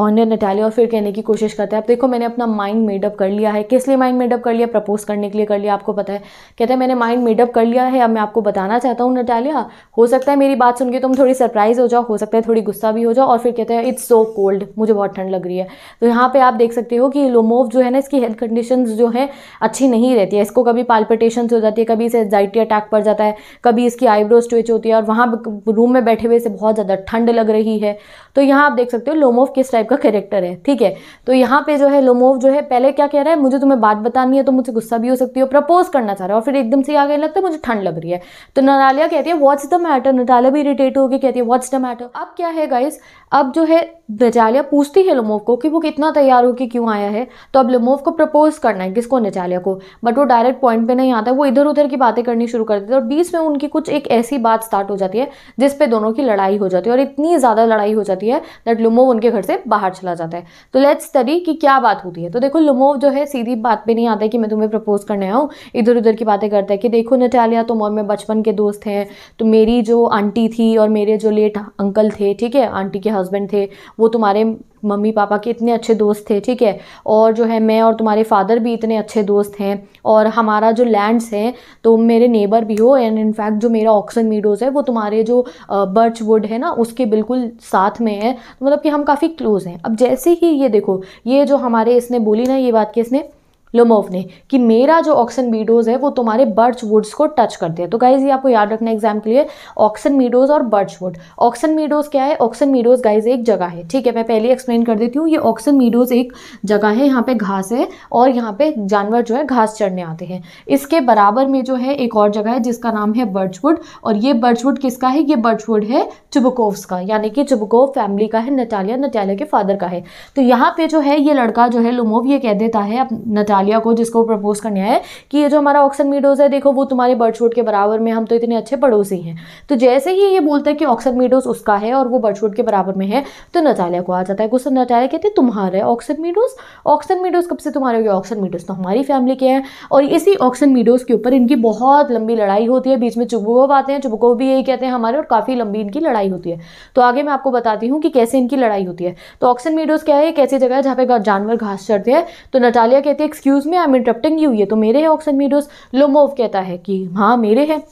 ऑनर नटालिया और फिर कहने की कोशिश करता है अब देखो मैंने अपना माइंड मेडअप कर लिया है किस लिए माइंड मेडअप कर लिया प्रपोज करने के लिए कर लिया आपको पता है कहते हैं मैंने माइंड मेडअप कर लिया है अब मैं आपको बताना चाहता हूँ नटालिया हो सकता है मेरी बात सुन के तुम थोड़ी सरप्राइज़ हो जाओ हो सकता है थोड़ी गुस्सा भी हो जाओ और फिर कहते हैं इट्स सो कोल्ड मुझे बहुत ठंड लग रही है तो यहाँ पर आप देख सकते हो कि लोमोव जो है ना इसकी हेल्थ कंडीशन जो है अच्छी नहीं रहती है इसको कभी पाल्पिटेशन हो जाती है कभी इसे एग्जाइटी अटैक पड़ जाता है कभी इसकी आईब्रो ट्विच होती है और वहाँ रूम में बैठे हुए इसे बहुत ज़्यादा ठंड लग रही है तो यहाँ आप देख सकते हो लोमोव किस टाइप का करेक्टर है ठीक है तो यहाँ पे जो है लोमोव जो है पहले क्या कह रहा है मुझे तुम्हें बात बतानी है तो मुझे गुस्सा भी हो सकती हो प्रपोज करना चाह रहा है और फिर एकदम से आगे लगता है मुझे ठंड लग रही है तो नटालिया कहती है व्हाट्स द मैटर नटालिया भी इरिटेट होगी कहती है व्हाट्स द मैटर अब क्या है गाइज अब जो है नजालिया पूछती है लोमोव को कि वो कितना तैयार होकर क्यों आया है तो अब लोमोव को प्रपोज करना है किसको नजालिया को बट वो डायरेक्ट पॉइंट पर नहीं आता वो इधर उधर की बातें करनी शुरू कर देते और बीच में उनकी कुछ एक ऐसी बात स्टार्ट हो जाती है जिसपे दोनों की लड़ाई हो जाती है और इतनी ज़्यादा लड़ाई हो हो जाती है दैट लुमोव उनके घर से बाहर चला जाता है तो लेट्स स्टडी कि क्या बात होती है तो देखो लुमोव जो है सीधी बात पे नहीं आता है कि मैं तुम्हें प्रपोज करने आऊँ इधर उधर की बातें करता है कि देखो नटालिया तुम और मैं बचपन के दोस्त हैं तो मेरी जो आंटी थी और मेरे जो लेट अंकल थे ठीक है आंटी के हस्बैंड थे वो तुम्हारे मम्मी पापा के इतने अच्छे दोस्त थे ठीक है और जो है मैं और तुम्हारे फादर भी इतने अच्छे दोस्त हैं और हमारा जो लैंड्स हैं तो मेरे नेबर भी हो एंड इनफैक्ट जो मेरा ऑक्सन मीडोज़ है वो तुम्हारे जो बर्च वुड है ना उसके बिल्कुल साथ में है तो मतलब कि हम काफ़ी क्लोज़ हैं अब जैसे ही ये देखो ये जो हमारे इसने बोली ना ये बात कि इसने लोमोव ने कि मेरा जो ऑक्सन मीडोज़ है वो तुम्हारे बर्च वुड्स को टच करते हैं तो गाइज़ ये आपको याद रखना एग्जाम के लिए ऑक्सन मीडोज़ और बर्च वुड ऑक्सन मीडोज़ क्या है ऑक्सन मीडोज़ गाइज एक जगह है ठीक है मैं पहले एक्सप्लेन कर देती हूँ ये ऑक्सन मीडोज़ एक जगह है यहाँ पे घास है और यहाँ पे जानवर जो है घास चढ़ने आते हैं इसके बराबर में जो है एक और जगह है जिसका नाम है वुड और ये वुड किसका है ये वुड है चुबकोव्स का यानी कि चुबकोव फैमिली का है नटालिया नटालिया के फादर का है तो यहाँ पे जो है ये लड़का जो है लोमोव ये कह देता है नटालिया आलिया को जिसको प्रपोज करने आया कि ये जो हमारा ऑक्सन मीडोज है देखो वो तुम्हारे बर्डशोट के बराबर में हम तो इतने अच्छे पड़ोसी हैं तो जैसे ही ये बोलते हैं कि ऑक्सन मीडोज उसका है और वो बर्डशोट के बराबर में है तो नचालिया को आ जाता है गुस्सा नचालिया कहते हैं तुम्हारे ऑक्सन मीडोज ऑक्सन मीडोज कब से तुम्हारे हो गए ऑक्सन मीडोज तो हमारी फैमिली के हैं और इसी ऑक्सन मीडोज के ऊपर इनकी बहुत लंबी लड़ाई होती है बीच में चुबकोव आते हैं चुबकोव भी यही कहते हैं हमारे और काफ़ी लंबी इनकी लड़ाई होती है तो आगे मैं आपको बताती हूँ कि कैसे इनकी लड़ाई होती है तो ऑक्सन मीडोज क्या है एक ऐसी जगह है जहाँ पे जानवर घास चढ़ते हैं तो नटालिया कहती है excuse excuse me I am interrupting you ये तो मेरे हैं ऑक्सन मीडोज लोमोव कहता है कि हाँ मेरे हैं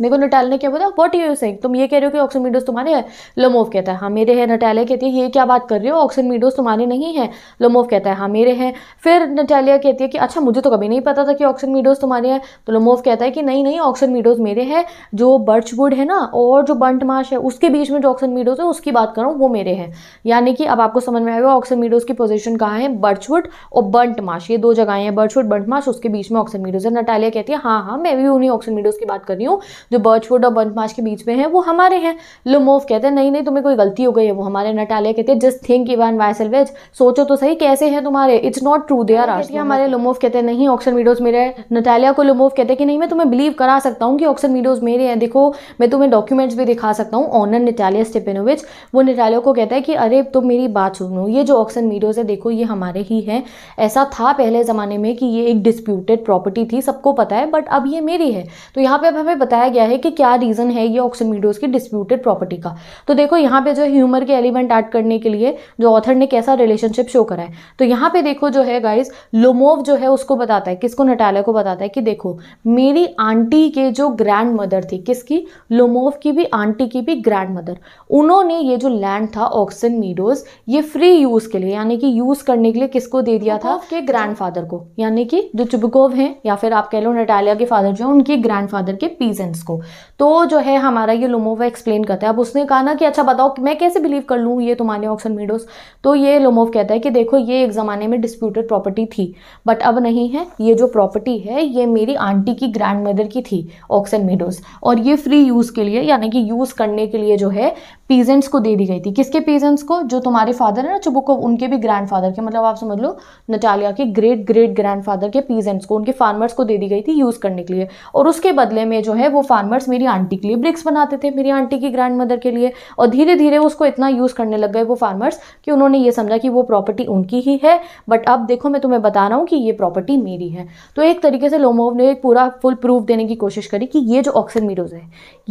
मेरे को नटाल ने क्या बोला वॉट यू सिंग तुम ये कह रहे हो कि ऑक्सन मीडोज तुम्हारे हैं लोमोव कहता है हाँ मेरे हैं नटालिया कहती है ये क्या बात कर रही हो ऑक्सन मीडोज तुम्हारे नहीं है लोमोव कहता है हाँ मेरे हैं फिर नटालिया कहती है कि अच्छा मुझे तो कभी नहीं पता था कि ऑक्सन मीडोज तुम्हारे हैं तो लोमोव कहता है कि नहीं नहीं ऑक्सन मीडोज मेरे हैं जो बर्चवुड है ना और जो बंट माश है उसके बीच में जो ऑक्सन मीडोज है उसकी बात करूँ वो मेरे हैं यानी कि अब आपको समझ में आएगा ऑक्सन मीडोज की पोजिशन कहाँ है बर्चवुड और बंट माश ये दो जगह हैं बर्चवुड बंट माश उसके बीच में ऑक्सन मीडोज है नटालिया कहती है हाँ हाँ मैं भी उन्हीं ऑक्सन मीडोज की बात कर रही हूँ जो बर्चवुड और बंचमाश के बीच में है वो हमारे हैं लुमोव कहते हैं नहीं नहीं तुम्हें कोई गलती हो गई है वो हमारे नटालिया कहते हैं जस्ट थिंक इवान वेज सोचो तो सही कैसे हैं तुम्हारे it's not true they are हमारे लुमोव कहते हैं नहीं ऑक्सन वीडियोज़ मेरे नटालिया को लुमोव कहते हैं कि नहीं मैं तुम्हें बिलीव करा सकता हूँ कि ऑक्सन वीडियोज़ मेरे हैं देखो मैं तुम्हें डॉक्यूमेंट्स भी दिखा सकता हूँ ऑनर निटालिया स्टेपेनोविच वो निटालिया को कहता है कि अरे तुम मेरी बात सुनो ये जो ऑक्सन मीडियोज़ है देखो ये हमारे ही हैं ऐसा था पहले ज़माने में कि ये एक डिस्प्यूटेड प्रॉपर्टी थी सबको पता है बट अब ये मेरी है तो यहाँ पे अब हमें बताया गया गया है कि क्या रीज़न है ये ऑक्सीमीडोज की डिस्प्यूटेड प्रॉपर्टी का तो देखो यहाँ पे जो ह्यूमर के एलिमेंट ऐड करने के लिए जो ऑथर ने कैसा रिलेशनशिप शो करा है तो यहाँ पे देखो जो है गाइज लोमोव जो है उसको बताता है किसको नटाला को बताता है कि देखो मेरी आंटी के जो ग्रैंड मदर थी किसकी लोमोव की भी आंटी की भी ग्रैंड मदर उन्होंने ये जो लैंड था ऑक्सन मीडोज ये फ्री यूज़ के लिए यानी कि यूज़ करने के लिए किसको दे दिया था के फादर को यानी कि जो चुबकोव हैं या फिर आप कह लो नटालिया के फादर जो हैं उनके ग्रैंड फादर के पीजेंट्स को को तो जो है हमारा ये लोमोवा एक्सप्लेन करता है अब उसने कहा ना कि अच्छा बताओ मैं कैसे बिलीव कर लूँ ये तुम्हारे ऑक्सन मीडोस तो ये लोमोव कहता है कि देखो ये एक ज़माने में डिस्प्यूटेड प्रॉपर्टी थी बट अब नहीं है ये जो प्रॉपर्टी है ये मेरी आंटी की ग्रैंड मदर की थी ऑक्सन मीडोस और ये फ्री यूज़ के लिए यानी कि यूज़ करने के लिए जो है पीजेंट्स को दे दी गई थी किसके पेजेंट्स को जो तुम्हारे फादर है ना चुबुकोव उनके भी ग्रैंडफादर के मतलब आप समझ लो नटालिया के ग्रेट ग्रेट ग्रैंडफादर के पीजेंट्स को उनके फार्मर्स को दे दी गई थी यूज़ करने के लिए और उसके बदले में जो है वो फार्मर्स मेरी आंटी के लिए ब्रिक्स बनाते थे मेरी आंटी की ग्रैंड मदर के लिए और धीरे धीरे उसको इतना यूज़ करने लग गए वो फार्मर्स कि उन्होंने ये समझा कि वो प्रॉपर्टी उनकी ही है बट अब देखो मैं तुम्हें बता रहा हूँ कि ये प्रॉपर्टी मेरी है तो एक तरीके से लोमोव ने एक पूरा फुल प्रूफ देने की कोशिश करी कि ये जो ऑक्सन मीरोज है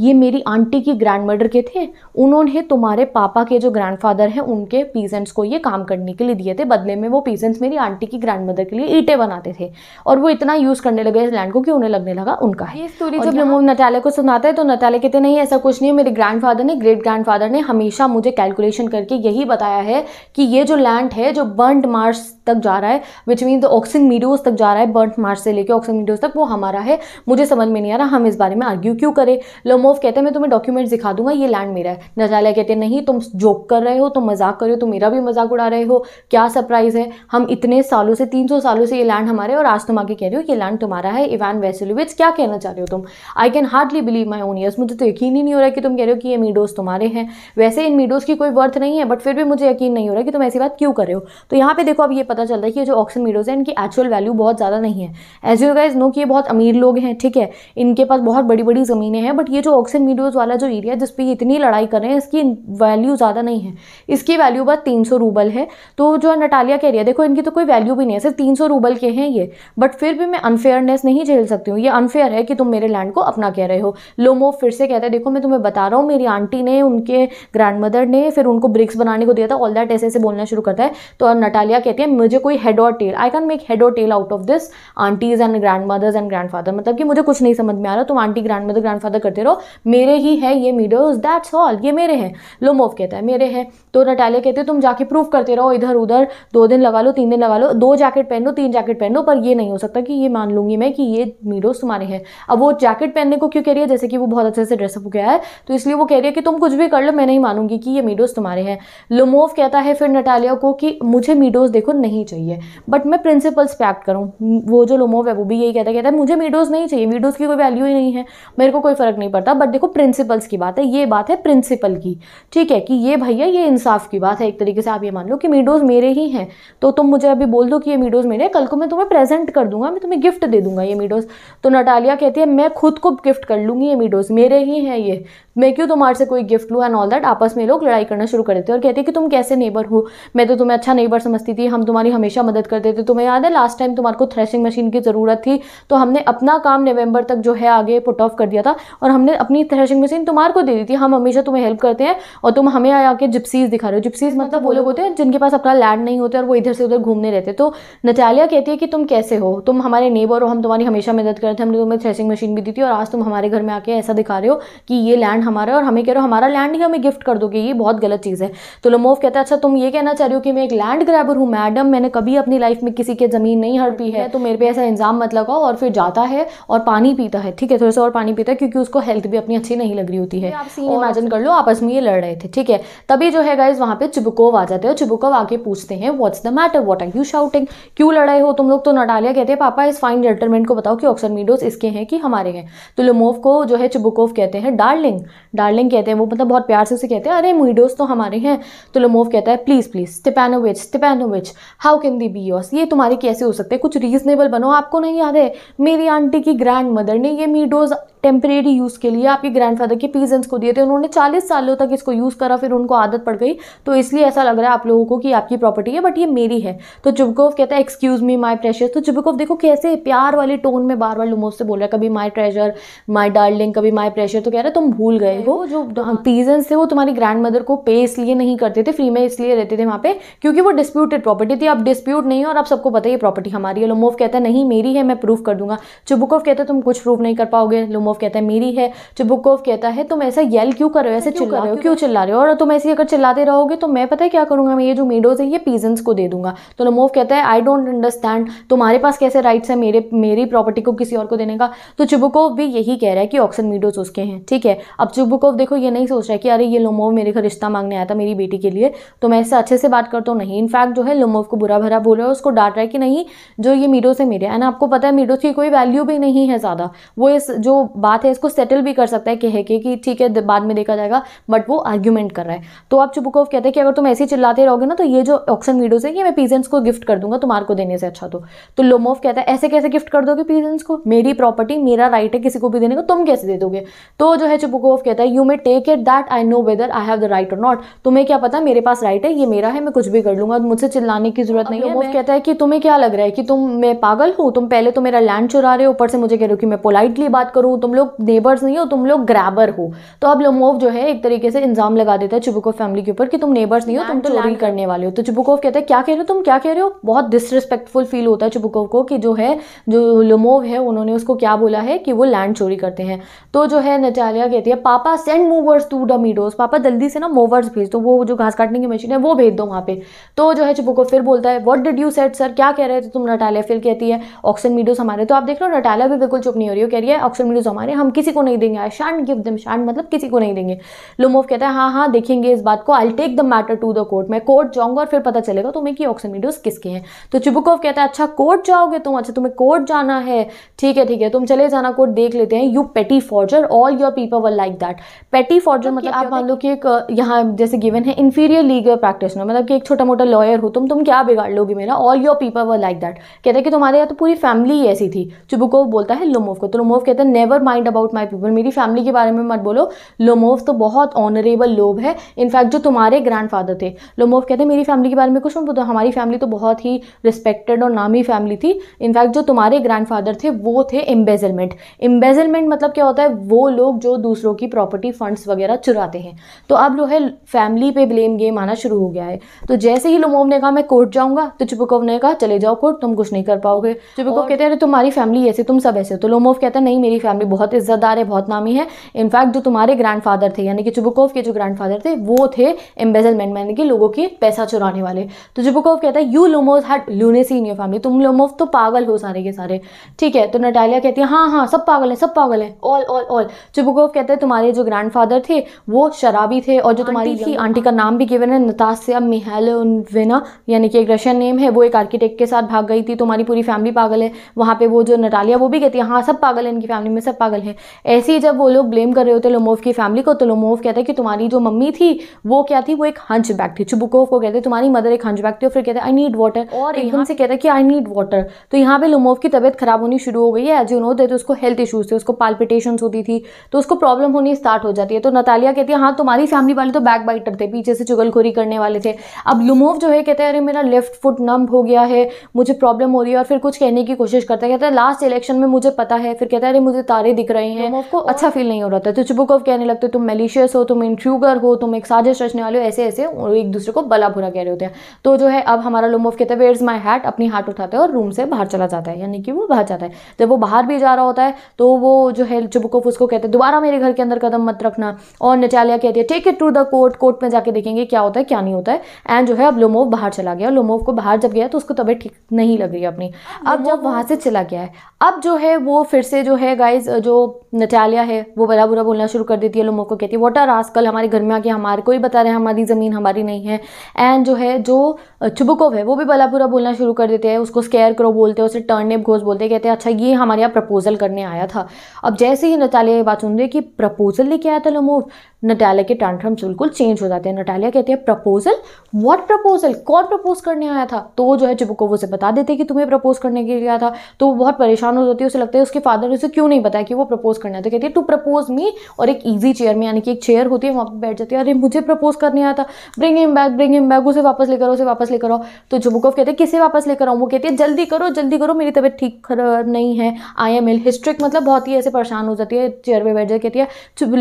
ये मेरी आंटी की ग्रैंड मदर के थे उन्होंने है तुम्हारे पापा के जो ग्रैंडफादर हैं उनके पीजेंट्स को ये काम करने के लिए दिए थे बदले में वो पीजेंट्स मेरी आंटी की ग्रैंड मदर के लिए ईटे बनाते थे और वो इतना यूज़ करने लगे इस लैंड को कि उन्हें लगने लगा उनका है ये स्टोरी जब हम नटाले को सुनाते हैं तो नटाले कहते नहीं ऐसा कुछ नहीं है मेरे ग्रैंड ने ग्रेट ग्रैंड ने हमेशा मुझे कैलकुलेशन करके यही बताया है कि ये जो लैंड है जो बर्ड मार्स तक जा रहा है which mean the Oxen Meadows तक जा रहा है बर्ट मार्च से लेकर ऑक्सिन मीडियोज तक वो हमारा है मुझे समझ में नहीं आ रहा हम इस बारे में आर्ग्यू क्यों करें लमोव कहते हैं मैं तुम्हें डॉक्यूमेंट्स दिखा दूंगा ये लैंड मेरा है नजाला कहते हैं नहीं तुम जोक कर रहे हो तुम मजाक कर रहे हो तुम मेरा भी मजाक उड़ा रहे हो क्या सरप्राइज है हम इतने सालों से तीन सालों से ये लैंड हमारे और आज तुम आगे कह रहे हो ये लैंड तुम्हारा है इवान वेसुलिविच क्या कहना चाह रहे हो तुम I can hardly believe my own ears मुझे तो यकीन ही नहीं हो रहा कि तुम कह रहे हो कि ये मीडोज तुम्हारे हैं वैसे इन मीडोज की कोई वर्थ नहीं है बट फिर भी मुझे यकीन नहीं हो रहा कि तुम ऐसी बात क्यों कर रहे हो तो यहाँ पे देखो अब ये पता पता चलता है कि जो ऑक्शन मीडोज़ है इनकी एक्चुअल वैल्यू बहुत ज़्यादा नहीं है एज यू गाइज नो कि ये बहुत अमीर लोग हैं ठीक है इनके पास बहुत बड़ी बड़ी ज़मीनें हैं बट ये जो ऑक्सन मीडोज़ वाला जो एरिया है जिसपे इतनी लड़ाई कर रहे हैं इसकी वैल्यू ज़्यादा नहीं है इसकी वैल्यू बस तीन रूबल है तो जो नटालिया कह रही देखो इनकी तो कोई वैल्यू भी नहीं है सिर्फ तीन रूबल के हैं ये बट फिर भी मैं अनफेयरनेस नहीं झेल सकती हूँ ये अनफेयर है कि तुम मेरे लैंड को अपना कह रहे हो लोमो फिर से कहते हैं देखो मैं तुम्हें बता रहा हूँ मेरी आंटी ने उनके ग्रैंड मदर ने फिर उनको ब्रिक्स बनाने को दिया था ऑल दैट ऐसे ऐसे बोलना शुरू करता है तो नटालिया कहती है मुझे कोई हेड और tail I can make head और tail out of this aunties and grand mothers and grand father मतलब कि मुझे कुछ नहीं समझ में आ रहा तुम aunty grand mother grand father करते रहो मेरे ही है ये मीडियोज दैट्स ऑल ये मेरे हैं लोमोव कहता है मेरे हैं तो नटाले कहते हैं तुम जाके प्रूव करते रहो इधर उधर दो दिन लगा लो तीन दिन लगा लो दो जैकेट पहन लो तीन जैकेट पहन लो पर ये नहीं हो सकता कि ये मान लूंगी मैं कि ये मीडोज तुम्हारे हैं अब वो जैकेट पहनने को क्यों कह रही है जैसे कि वो बहुत अच्छे से ड्रेसअप गया है तो इसलिए वो कह रही है कि तुम कुछ भी कर लो मैं नहीं मानूंगी कि ये मीडोज तुम्हारे हैं लोमोव कहता है फिर नटालिया को कि मुझे मीडोज देखो नहीं नहीं चाहिए बट मैं प्रिंसिपल्स पे एक्ट करूँ वो जो लोमोव है वो भी यही कहता है कहता है मुझे वीडियोज़ नहीं चाहिए वीडियोज़ की कोई वैल्यू ही नहीं है मेरे को कोई फ़र्क नहीं पड़ता बट देखो प्रिंसिपल्स की बात है ये बात है प्रिंसिपल की ठीक है कि ये भैया ये इंसाफ की बात है एक तरीके से आप ये मान लो कि वीडियोज़ मेरे ही हैं तो तुम मुझे अभी बोल दो कि ये वीडियोज़ मेरे कल को मैं तुम्हें प्रेजेंट कर दूंगा मैं तुम्हें गिफ्ट दे दूंगा ये वीडियोज़ तो नटालिया कहती है मैं खुद को गिफ्ट कर लूँगी ये वीडियोज़ मेरे ही हैं ये मैं क्यों तुम्हारे से कोई गिफ्ट लूँ एंड ऑल दैट आपस में लोग लड़ाई करना शुरू कर देते और कहते कि तुम कैसे नेबर हो मैं तो तुम्हें अच्छा नेबर समझती थी हम तुम्हारी हमेशा मदद करते थे तुम्हें याद है लास्ट टाइम तुम्हारे को थ्रेशिंग मशीन की ज़रूरत थी तो हमने अपना काम नवंबर तक जो है आगे पुट ऑफ कर दिया था और हमने अपनी थ्रेशिंग मशीन तुम्हारे को दे दी थी हम हमेशा तुम्हें हेल्प करते हैं और तुम हमें के जिप्सीज दिखा रहे हो जिप्सीज मतलब वो लोग होते हैं जिनके पास अपना लैंड नहीं होता और वो इधर से उधर घूमने रहते तो नटालिया कहती है कि तुम कैसे हो तुम हमारे नेबर हो हम तुम्हारी हमेशा मदद करते हैं हमने तुम्हें थ्रेशिंग मशीन भी दी थी और आज तुम हमारे घर में आके ऐसा दिखा रहे हो कि ये लैंड हमारा और हमें कह रहे हो हमारा लैंड ही हमें गिफ्ट कर दोगे ये बहुत गलत चीज़ है तो लमोव कहता है अच्छा तुम ये कहना चाह रही हो कि मैं एक लैंड ग्रैबर हूँ मैडम मैंने कभी अपनी लाइफ में किसी के ज़मीन नहीं हड़पी है तो मेरे पे ऐसा इंजाम मत लगाओ और फिर जाता है और पानी पीता है ठीक है थोड़ा सा और पानी पीता है क्योंकि उसको हेल्थ भी अपनी अच्छी नहीं लग रही होती है इमेजिन कर लो आपस में ये लड़ रहे थे ठीक है तभी जो है गाइज वहाँ पे चुबकोव आ जाते हैं चिबुकोव आके पूछते हैं what's the matter what are you shouting क्यों लड़ाई हो तुम लोग तो नटालिया कहते हैं पापा इस फाइन जेंटलमैन को बताओ कि ऑक्सर मीडोज इसके हैं कि हमारे हैं तो लमोव को जो है चिबुकोव कहते हैं डार्लिंग डार्लिंग कहते हैं वो मतलब बहुत प्यार से उसे कहते हैं अरे मुइडोस तो हमारे हैं तो लमोव कहता है please please Stepanovich Stepanovich how can they be yours ये तुम्हारे कैसे हो सकते हैं कुछ रीज़नेबल बनो आपको नहीं याद है मेरी आंटी की ग्रैंड मदर ने ये मीडोज टेम्परेरी यूज़ के लिए आपके ग्रैंडफादर के पीजेंस को दिए थे उन्होंने चालीस सालों तक इसको यूज़ करा फिर उनको आदत पड़ गई तो इसलिए ऐसा लग रहा है आप लोगों को कि आपकी प्रॉपर्टी है बट ये मेरी है तो चुबकोव कहता है एक्सक्यूज़ मी माई प्रेशर तो चुबकोव देखो कैसे प्यार वाले टोन में बार बार लुमोस से बोल रहा है कभी माई ट्रेजर माई डार्लिंग कभी माई प्रेशर तो कह रहा है तुम भूल गए हो जो पीजेंस हाँ, थे वो तुम्हारी ग्रैंड मदर को पे इसलिए नहीं करते थे फ्री में इसलिए रहते थे वहाँ पे क्योंकि वो डिस्प्यूटेड प्रॉपर्टी थी अब डिस्प्यूट नहीं और आप सबको पता है ये प्रॉपर्टी हमारी है लुमोव कहता है नहीं मेरी है मैं प्रूफ कर दूंगा चुबकोव कहते तुम कुछ प्रूफ नहीं कर पाओगे लुमोव ऑफ कहता है मेरी है चिबुक ऑफ कहता है तुम ऐसा येल क्यों कर रहे हो ऐसे तो चिल्ला रहे हो क्यों चिल्ला रहे हो और तुम ऐसे अगर चिल्लाते रहोगे तो मैं पता है क्या करूंगा मैं ये जो मेडोज है ये पीजेंस को दे दूंगा तो नमोव कहता है आई डोंट अंडरस्टैंड तुम्हारे पास कैसे राइट्स है मेरे मेरी प्रॉपर्टी को किसी और को देने का तो चुबुकोव भी यही कह रहा है कि ऑक्सन मीडोज उसके हैं ठीक है अब चुबुकोव देखो ये नहीं सोच रहा है कि अरे ये लोमोव मेरे घर रिश्ता मांगने आया था मेरी बेटी के लिए तो मैं इससे अच्छे से बात करता हूँ नहीं इनफैक्ट जो है लोमोव को बुरा भरा बोल रहा है उसको डांट रहा है कि नहीं जो ये मीडोज है मेरे एंड आपको पता है मीडोज की कोई वैल्यू भी नहीं है ज़्यादा वो इस जो बात है इसको सेटल भी कर सकता है कह के कि ठीक है बाद में देखा जाएगा बट वो आर्ग्यूमेंट कर रहा है तो आप चुपकोव कहते हैं कि अगर तुम ऐसे चिल्लाते रहोगे ना तो ये जो ऑक्शन वीडियोज है ये मैं पीजेंट्स को गिफ्ट कर दूंगा तुम्हार को देने से अच्छा तो तो लोमोव कहता है ऐसे कैसे गिफ्ट कर दोगे पीजेंट्स को मेरी प्रॉपर्टी मेरा राइट है किसी को भी देने का तुम कैसे दे दोगे तो जो है चुपकोव कहता है you may take it that I know whether I have the right or not तुम्हें क्या पता मेरे पास राइट है ये मेरा है मैं कुछ भी कर लूंगा मुझसे चिल्लाने की जरूरत नहीं है कहता है कि तुम्हें क्या लग रहा है कि तुम मैं पागल हूँ तुम पहले तो मेरा लैंड चुरा रहे हो ऊपर से मुझे कह रहे हो कि मैं पोलाइटली बात करूँ तुम लोग नेबर्स नहीं हो तुम लोग ग्रैबर हो तो अब लोमोव जो है एक तरीके से इंजाम लगा देता है चुबुकोव फैमिली के ऊपर कि तुम नेबर्स नहीं हो तुम तो चोरी करने वाले हो तो चुबुकोव कहता है क्या कह रहे हो तुम क्या कह रहे हो बहुत डिसरिस्पेक्टफुल फील होता है चुबुकोव को कि जो है जो लोमोव है उन्होंने उसको क्या बोला है कि वो लैंड चोरी करते हैं तो जो है नचालिया कहती है papa send mowers to the meadows papa जल्दी से ना मूवर्स भेज दो वो जो घास काटने की मशीन है वो भेज दो वहाँ पे तो जो है चुबुकोव फिर बोलता है what did you say sir क्या कह रहे थे तुम नटालिया फिर कहती है ऑक्सन मीडोज हमारे तो आप देख लो नटालिया भी बिल्कुल चुप नहीं हो रही हो कह रही है ऑक्सन मीडोज हमारे हम किसी को नहीं देंगे आई शांड गिव दम शांड मतलब किसी को नहीं देंगे लोमोव कहता है हाँ हाँ देखेंगे इस बात को I take the matter to the court मैं कोर्ट जाऊंगा और फिर पता चलेगा तुम्हें कि ऑक्सन वीडियोज किसके हैं तो चुबुकोव कहता है अच्छा कोर्ट जाओगे तुम अच्छा तुम्हें कोर्ट जाना है ठीक है ठीक है तुम चले जाना कोर्ट देख लेते हैं you petty forger all your people were like that petty forger मतलब, मतलब आप मान लो कि एक यहाँ जैसे गिवन है इन्फीरियर लीगल प्रैक्टिस मतलब कि एक छोटा मोटा लॉयर हो तुम तुम क्या बिगाड़ लोगे मेरा all your people were like that कहते हैं कि तुम्हारे यहाँ तो पूरी फैमिली ही ऐसी थी चुबुकोव बोलता है लोमोव को तो लोमोव कहते हैं never mind about my people मेरी फैमिली के बारे में मत बोलो लोमोव तो बहुत ऑनरेबल लोग है इनफैक्ट जो तुम्हारे ग्रैंड फादर थे लोमोव कहते हैं मेरी फैमिली के बारे में कुछ मत बोलो हमारी फैमिली तो बहुत ही रिस्पेक्टेड और नामी फैमिली थी इनफैक्ट जो तुम्हारे ग्रैंड फादर थे वो थे एम्बेजलमेंट एम्बेजलमेंट मतलब क्या होता है वो लोग जो दूसरों की प्रॉपर्टी फंड्स वगैरह चुराते हैं तो अब जो है फैमिली पे ब्लेम गेम आना शुरू हो गया है तो जैसे ही लोमोव ने कहा मैं कोर्ट जाऊंगा तो चुपकोव ने कहा चले जाओ कोर्ट तुम कुछ नहीं कर पाओगे चुपकोव कहते हैं अरे तुम्हारी फैमिली ऐसे तुम सब ऐसे तो लोमोव कहता है नहीं मेरी फैमिली बहुत इज्जतदार है बहुत नामी है इनफैक्ट जो तुम्हारे ग्रैंडफादर थे यानी कि चुबुकोव के जो ग्रैंडफादर थे वो थे एम्बेजलमेंट यानी कि लोगों के पैसा चुराने वाले तो चुबुकोव कहता है you Lomov had lunacy in your family तुम लोमोव तो पागल हो सारे के सारे ठीक है तो नटालिया कहती है हाँ हाँ सब पागल है सब पागल है ऑल ऑल ऑल चुबुकोव कहते हैं तुम्हारे जो ग्रैंडफादर थे वो शराबी थे और जो तुम्हारी थी आंटी का नाम भी गिवन है नतासिया मिहालोविना यानी कि एक रशियन नेम है वो एक आर्किटेक्ट के साथ भाग गई थी तुम्हारी पूरी फैमिली पागल है वहाँ पे वो जो नटालिया वो भी कहती है हाँ सब पागल है इनकी फैमिली में सब पागल पागल हैं ऐसे ही जब वो लोग ब्लेम कर रहे होते लोमोव की फैमिली को तो लोमोव कहते हैं कि तुम्हारी जो मम्मी थी वो क्या थी वो एक हंच बैग थी चुबुकोव को कहते तुम्हारी मदर एक हंच बैग थी और फिर कहते आई नीड वाटर और तो एकदम से कहते हैं कि आई नीड वाटर तो यहाँ पे लोमोव की तबियत खराब होनी शुरू हो गई है एज यू नो देते उसको हेल्थ इशूज़ थे उसको पाल्पिटेशन होती थी तो उसको प्रॉब्लम होनी स्टार्ट हो जाती है तो नतालिया कहती है हाँ तुम्हारी फैमिली वाले तो बैक बाइटर थे पीछे से चुगलखोरी करने वाले थे अब लुमोव जो है कहते हैं अरे मेरा लेफ्ट फुट नम हो गया है मुझे प्रॉब्लम हो रही है और फिर कुछ कहने की कोशिश करता है कहता है लास्ट इलेक्शन में मुझे पता है फिर कहता है अरे मुझे तारे सारे दिख रहे हैं तो अच्छा फील नहीं हो रहा था तो चुबुकोव कहने लगते तुम मेलिशियस हो तुम इंट्रूगर हो तुम एक साजिश रचने वाले हो ऐसे ऐसे और एक दूसरे को बला बुरा कह रहे होते हैं तो जो है अब हमारा लोमोफ कहते हैं वेयर्स माई हैट अपनी हाट उठाते हैं और रूम से बाहर चला जाता है यानी कि वो बाहर जाता है जब वो बाहर भी जा रहा होता है तो वो जो है चुबुकोव उसको कहते हैं दोबारा मेरे घर के अंदर कदम मत रखना और नचालिया कहती है take it to the court court में जाके देखेंगे क्या होता है क्या नहीं होता है एंड जो है अब लोमोव बाहर चला गया लोमोव को बाहर जब गया तो उसको तबीयत ठीक नहीं लग रही अपनी अब जब वहां से चला गया है अब जो है वो फिर से जो है गाइज जो नटालिया है वो बड़ा बुरा बोलना शुरू कर देती है लोगों को कहती है वॉट आर आजकल हमारे घर में आके हमारे कोई बता रहे हैं हमारी ज़मीन हमारी नहीं है एंड जो है जो चुबकोव है वो भी भला बुरा बोलना शुरू कर देते हैं उसको स्केयर करो बोलते हैं उसे एप घोष बोलते हैं कहते हैं अच्छा ये हमारे यहाँ प्रपोजल करने आया था अब जैसे ही नटालिया ये बात सुन रही है कि प्रपोजल लेके आया था लोमोव नटालिया के टैंट्रम्स बिल्कुल चेंज हो जाते हैं नटालिया कहती है प्रपोजल व्हाट प्रपोजल कौन प्रपोज करने आया था तो वो जो है चिबुकोवो उसे बता देते कि तुम्हें प्रपोज करने के लिए आया था तो वो बहुत परेशान हो जाती है उसे लगता है उसके फादर ने उसे क्यों नहीं बताया कि वो प्रपोज करने आया था कहती है टू प्रपोज मी और एक ईजी चेयर में यानी कि एक चेयर होती है वहाँ पर बैठ जाती है अरे मुझे प्रपोज करने आया था bring him back bring him back उसे वापस लेकर उसे वापस लेकर आओ तो जुबुकोव कहते हैं किसे वापस लेकर आओ वो कहती है जल्दी करो जल्दी करो मेरी तबीयत ठीक नहीं है आई एम एल हिस्ट्रिक मतलब बहुत ही ऐसे परेशान हो जाती है चेयर पर बैठ जाती कहती है